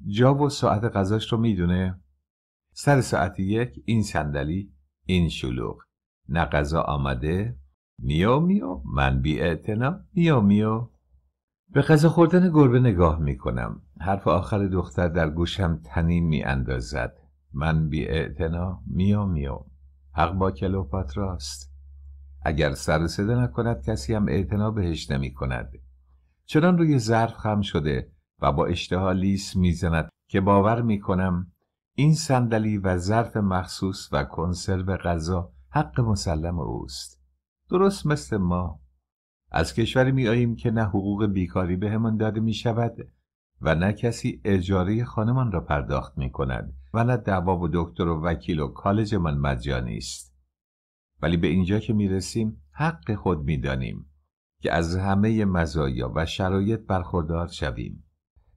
جا و ساعت غذاش رو میدونه؟ سر ساعت یک این صندلی این شلوغ نه غذا آمده میو میو من بی اعتنا میو میو به غذا خوردن گربه نگاه می کنم. حرف آخر دختر در گوشم تنین می اندازد. من بی اعتنا میو میو. حق با کلوپاتراست. اگر سر صدا نکند کسی هم اعتنا بهش نمی کند. چنان روی ظرف خم شده و با اشتها لیس میزند که باور می کنم این صندلی و ظرف مخصوص و کنسرو غذا حق مسلم اوست درست مثل ما از کشوری آییم که نه حقوق بیکاری بهمان داده می شود و نه کسی اجاره خانمان را پرداخت می کند و نه دعوا و دکتر و وکیل و کالجمان مجانی است ولی به اینجا که می رسیم حق خود می دانیم که از همه مزایا و شرایط برخوردار شویم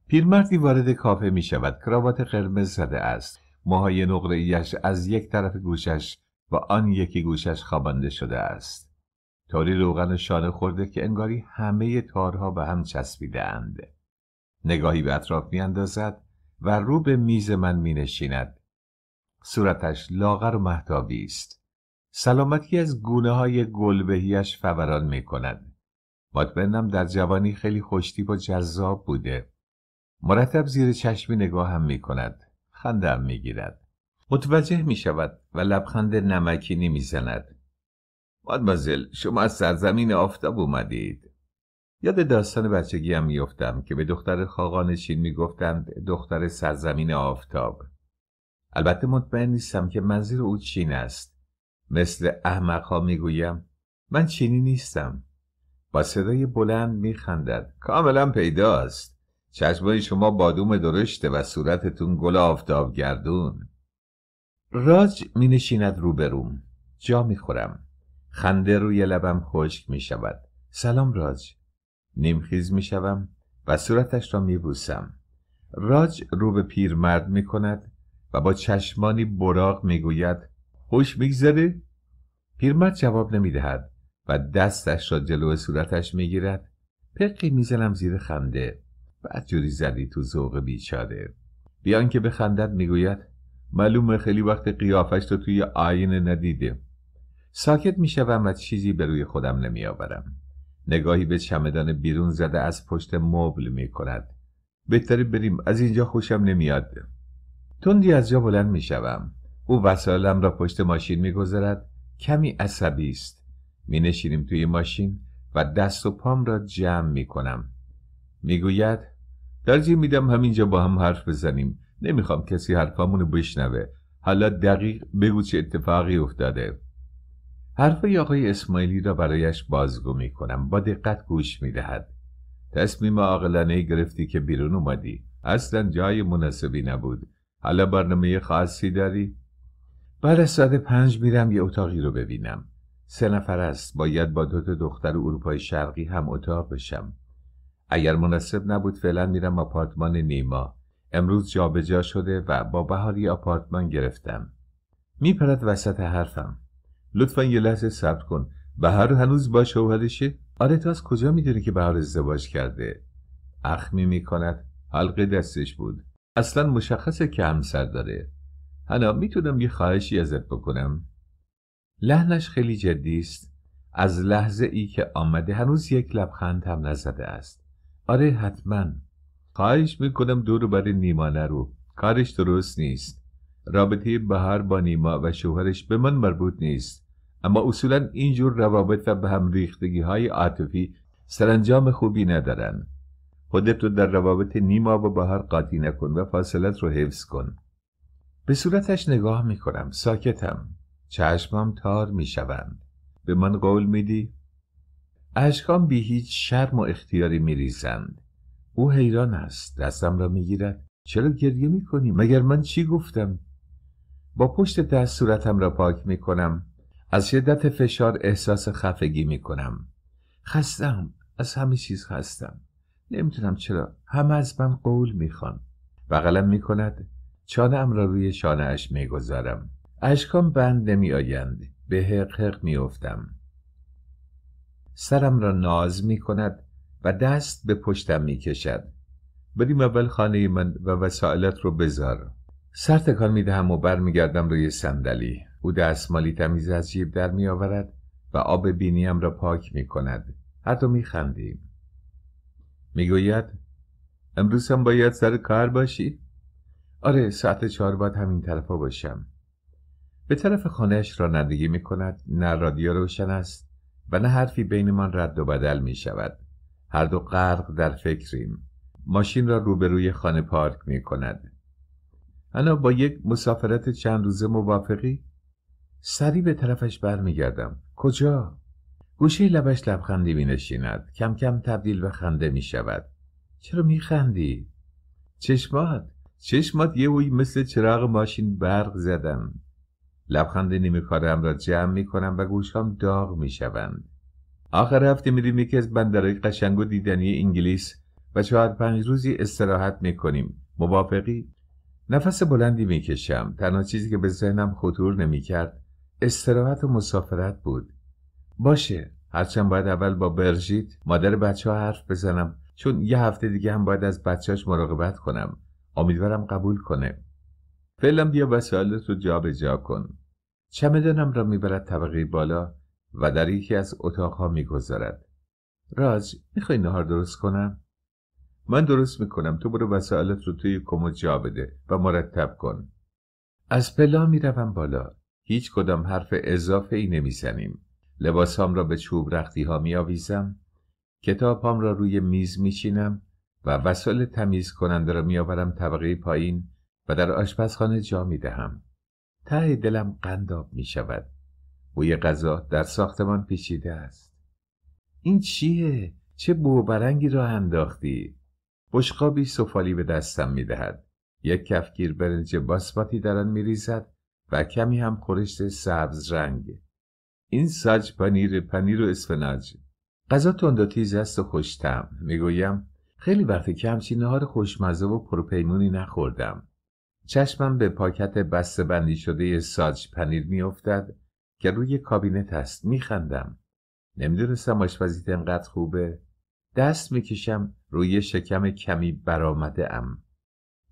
پیرمردی وارد کافه می شود کراوات قرمز زده است موهای نقره از یک طرف گوشش و آن یکی گوشش خوابانده شده است طوری روغن شانه خورده که انگاری همه تارها به هم چسبیده نگاهی به اطراف می اندازد و رو به میز من می نشیند. صورتش لاغر و محتابی است. سلامتی از گونه های گلبهیش فوران می کند. مطمئنم در جوانی خیلی خوشتی و جذاب بوده. مرتب زیر چشمی نگاه هم می کند. خنده هم می گیرد. متوجه می شود و لبخند نمکینی می زند. مادمازل شما از سرزمین آفتاب اومدید یاد داستان بچگی هم میافتم که به دختر خاقان چین میگفتند دختر سرزمین آفتاب البته مطمئن نیستم که منظور او چین است مثل ها میگویم من چینی نیستم با صدای بلند میخندد کاملا پیداست چشمای شما بادوم درشته و صورتتون گل آفتاب گردون راج مینشیند روبروم جا میخورم خنده روی لبم خشک می شود سلام راج نیمخیز می شوم و صورتش را می بوسم راج رو به پیرمرد می کند و با چشمانی براغ می گوید خوش میگذره؟ پیرمرد جواب نمی دهد و دستش را جلو صورتش می گیرد می زنم زیر خنده بعد جوری زدی تو ذوق بیچاره بیان که به خندت میگوید معلومه خیلی وقت قیافش تو توی آینه ندیده ساکت می شوم و چیزی به روی خودم نمی آورم. نگاهی به چمدان بیرون زده از پشت مبل می کند. بهتری بریم از اینجا خوشم نمیاد. تندی از جا بلند می شوم. او وسایلم را پشت ماشین می کمی عصبی است. می نشینیم توی ماشین و دست و پام را جمع می کنم. می گوید می میدم همینجا با هم حرف بزنیم. نمیخوام کسی حرفامونو بشنوه. حالا دقیق بگو چه اتفاقی افتاده. حرفی آقای اسماعیلی را برایش بازگو می کنم با دقت گوش می دهد تصمیم عاقلانه گرفتی که بیرون اومدی اصلا جای مناسبی نبود حالا برنامه خاصی داری؟ بعد از ساعت پنج میرم یه اتاقی رو ببینم سه نفر است باید با تا دختر اروپای شرقی هم اتاق بشم اگر مناسب نبود فعلا میرم آپارتمان نیما امروز جابجا جا شده و با بهاری آپارتمان گرفتم میپرد وسط حرفم لطفا یه لحظه صبر کن بهار هنوز با شوهرشه آره تو از کجا میدونی که بهار ازدواج کرده اخمی میکند حلقه دستش بود اصلا مشخصه که همسر داره حالا میتونم یه خواهشی ازت بکنم لحنش خیلی جدی است از لحظه ای که آمده هنوز یک لبخند هم نزده است آره حتما خواهش میکنم دور برای نیمانه رو کارش درست نیست رابطه بهار با نیما و شوهرش به من مربوط نیست اما اصولا اینجور روابط و به هم ریختگی های عاطفی سرانجام خوبی ندارن خودت رو در روابط نیما و بهار قاطی نکن و فاصلت رو حفظ کن به صورتش نگاه میکنم ساکتم چشمم تار میشوند به من قول میدی اشکام بی هیچ شرم و اختیاری میریزند او حیران است دستم را میگیرد چرا گریه میکنی مگر من چی گفتم با پشت دست صورتم را پاک می کنم از شدت فشار احساس خفگی می کنم خستم از همه چیز خستم نمیتونم چرا همه از من قول میخوان بغلم میکند ام را روی شانه اش گذارم اشکام بند نمیآیند به حق حق میافتم سرم را ناز می کند و دست به پشتم کشد بریم اول خانه من و وسائلت رو بذارم سر تکان می دهم و برمیگردم روی صندلی او دستمالی تمیز از جیب در می آورد و آب بینیم را پاک می کند دو می خندیم می گوید امروز هم باید سر کار باشی؟ آره ساعت چهار باید همین طرفا باشم به طرف خانهش را ندیگی می کند نه رادیو روشن است و نه حرفی بینمان رد و بدل می شود هر دو غرق در فکریم ماشین را روبروی خانه پارک می کند انا با یک مسافرت چند روزه موافقی سری به طرفش برمیگردم کجا گوشه لبش لبخندی می نشیند کم کم تبدیل به خنده می شود چرا می خندی؟ چشمات چشمات یه وی مثل چراغ ماشین برق زدن لبخند کارم را جمع می کنم و هم داغ می شوند آخر هفته میریم یکی از بندرهای قشنگ و دیدنی انگلیس و چهار پنج روزی استراحت می کنیم موافقی نفس بلندی میکشم تنها چیزی که به ذهنم خطور نمیکرد استراحت و مسافرت بود باشه هرچند باید اول با برژیت مادر بچه ها حرف بزنم چون یه هفته دیگه هم باید از بچهاش مراقبت کنم امیدوارم قبول کنه فعلا بیا وسایلت رو جابجا کن چمدانم را میبرد طبقه بالا و در یکی از اتاقها میگذارد راج میخوای نهار درست کنم من درست میکنم تو برو وسایلت رو توی کمد جا بده و مرتب کن از پلا میروم بالا هیچ کدام حرف اضافه ای نمیزنیم لباسام را به چوب رختی ها می آویزم را روی میز میچینم و وسایل تمیز کننده را میآورم طبقه پایین و در آشپزخانه جا می دهم. ته دلم قنداب می شود. بوی غذا در ساختمان پیچیده است. این چیه؟ چه بوبرنگی را انداختی؟ بشقابی سفالی به دستم می دهد. یک کفگیر برنج باسمتی در آن می ریزد و کمی هم خورشت سبز رنگ. این ساج پنیر پنیر و اسفناج. غذا تند و تیز است و خوشتم. میگویم خیلی وقتی که همچین نهار خوشمزه و پروپیمونی نخوردم. چشمم به پاکت بسته بندی شده ساج پنیر میافتد که روی کابینت است میخندم نمیدونستم آشپزیت انقدر خوبه دست میکشم روی شکم کمی برامده ام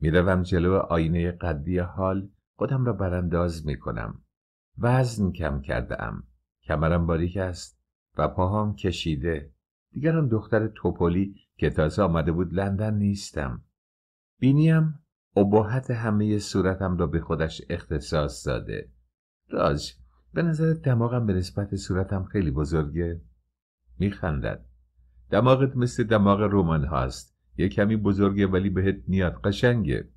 میروم جلو آینه قدی حال خودم را برانداز می کنم وزن کم کرده ام کمرم باریک است و پاهام کشیده دیگر آن دختر توپولی که تازه آمده بود لندن نیستم بینیم عباحت همه صورتم را به خودش اختصاص داده راج به نظر دماغم به نسبت صورتم خیلی بزرگه میخندد دماغت مثل دماغ رومان هاست یه کمی بزرگه ولی بهت میاد قشنگه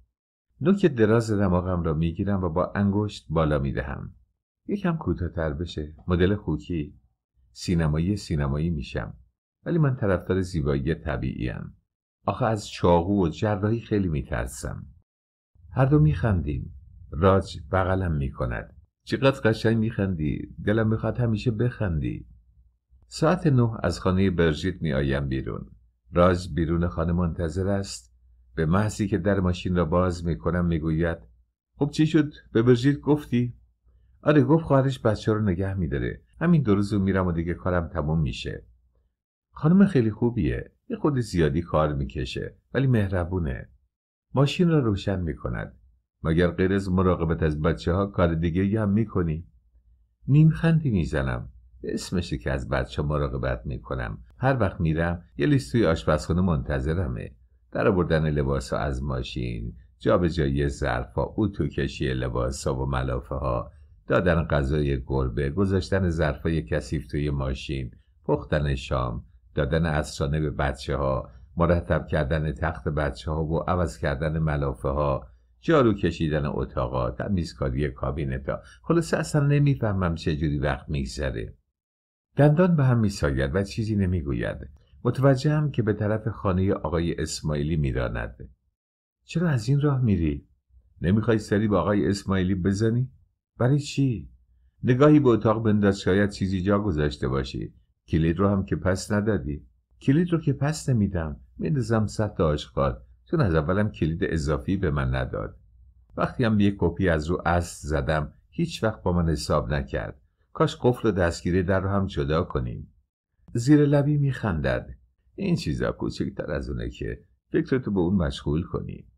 نوک دراز دماغم را میگیرم و با انگشت بالا میدهم یکم کوتاهتر بشه مدل خوکی سینمایی سینمایی میشم ولی من طرفدار زیبایی طبیعیم آخه از چاقو و جراحی خیلی میترسم هر دو میخندیم راج بغلم میکند چقدر قشنگ میخندی دلم میخواد همیشه بخندی ساعت نه از خانه برژیت می آیم بیرون راج بیرون خانه منتظر است به محضی که در ماشین را باز می کنم می گوید خب چی شد به برژیت گفتی؟ آره گفت خواهرش بچه رو نگه می داره همین دو روز میرم و دیگه کارم تموم میشه خانم خیلی خوبیه یه خود زیادی کار میکشه ولی مهربونه ماشین را روشن میکند مگر غیر از مراقبت از بچه ها کار دیگه هم میکنی نیم خندی میزنم اسمشه که از بچه مراقبت میکنم هر وقت میرم یه لیست توی آشپزخونه منتظرمه در آوردن ها از ماشین به ظرفا اوتو کشی ها و ملافه ها دادن غذای گربه گذاشتن ظرفای کثیف توی ماشین پختن شام دادن اسرانه به بچه ها مرتب کردن تخت بچه ها و عوض کردن ملافه ها جارو کشیدن اتاقا تمیزکاری کابینتا خلاصه اصلا نمیفهمم چجوری وقت میگذره دندان به هم میساید و چیزی نمیگوید متوجهم که به طرف خانه آقای اسماعیلی میراند چرا از این راه میری نمیخوای سری به آقای اسماعیلی بزنی برای چی نگاهی به اتاق بنداز شاید چیزی جا گذاشته باشی کلید رو هم که پس ندادی کلید رو که پس نمیدم میندازم داشت آشغال چون از اولم کلید اضافی به من نداد وقتی هم یک کپی از رو اصل زدم هیچ وقت با من حساب نکرد کاش قفل و دستگیری در رو هم جدا کنیم زیر لبی میخندد این چیزا کوچکتر از اونه که فکرتو به اون مشغول کنی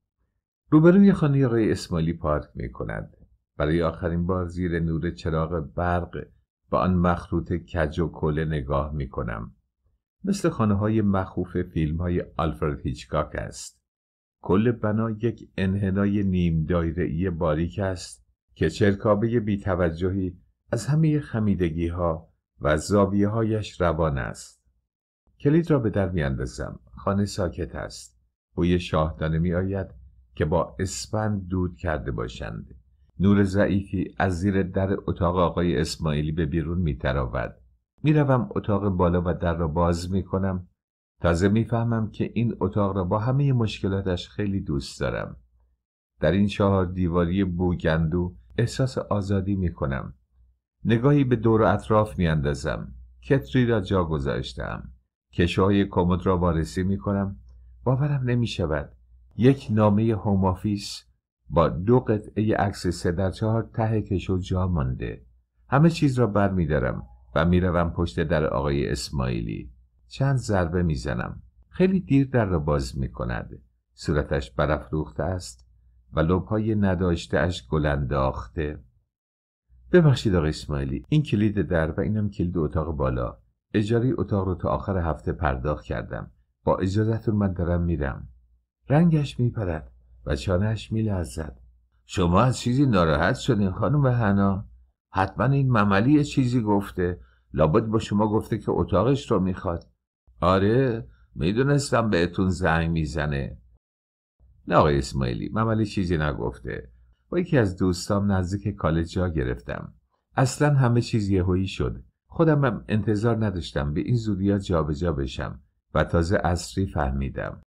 روبروی خانه رای اسمالی پارک میکند برای آخرین بار زیر نور چراغ برق به آن مخروط کج و کله نگاه میکنم مثل خانه های مخوف فیلم های آلفرد هیچکاک است. کل بنا یک انحنای نیم ای باریک است که چرکابه توجهی از همه خمیدگی ها و زاویه هایش روان است کلید را به در اندازم. خانه ساکت است بوی شاهدانه می آید که با اسپند دود کرده باشند نور ضعیفی از زیر در اتاق آقای اسماعیلی به بیرون می تراود می روم اتاق بالا و در را باز می کنم تازه میفهمم که این اتاق را با همه مشکلاتش خیلی دوست دارم در این چهار دیواری بوگندو احساس آزادی می کنم نگاهی به دور و اطراف میاندازم کتری را جا گذاشتم کشوهای کمد را وارسی می کنم باورم نمی شود یک نامه هوم آفیس با دو قطعه عکس سه در چهار ته کشو جا مانده همه چیز را بر می دارم و میروم پشت در آقای اسماعیلی چند ضربه میزنم خیلی دیر در را باز می کند صورتش برافروخته است و لبهای نداشته اش گل ببخشید آقای اسماعیلی این کلید در و اینم کلید اتاق بالا اجاره اتاق رو تا آخر هفته پرداخت کردم با اجازهتون من دارم میرم رنگش میپرد و چانهش میلرزد شما از چیزی ناراحت شدین خانم و حتما این مملی چیزی گفته لابد با شما گفته که اتاقش رو میخواد آره میدونستم بهتون زنگ میزنه نه آقای اسماعیلی مملی چیزی نگفته با یکی از دوستام نزدیک کالج جا گرفتم اصلا همه چیز یهویی شد خودم هم انتظار نداشتم به این زودیا جابجا بشم و تازه اصری فهمیدم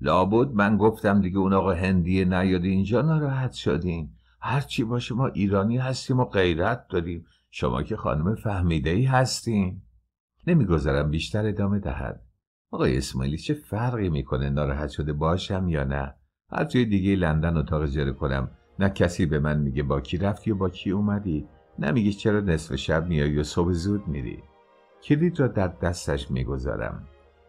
لابد من گفتم دیگه اون آقا هندیه نیاد اینجا ناراحت شدین هرچی باشه ما ایرانی هستیم و غیرت داریم شما که خانم فهمیده ای هستین نمیگذارم بیشتر ادامه دهد آقای اسماعیلی چه فرقی میکنه ناراحت شده باشم یا نه هر جای دیگه لندن اتاق جره کنم نه کسی به من میگه با کی رفتی و با کی اومدی نه چرا نصف شب میایی و صبح زود میری کلید را در دستش میگذارم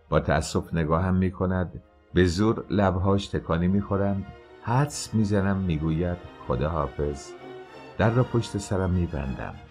با تأسف نگاهم میکند به زور لبهاش تکانی میخورند حدس میزنم میگوید خدا حافظ در را پشت سرم میبندم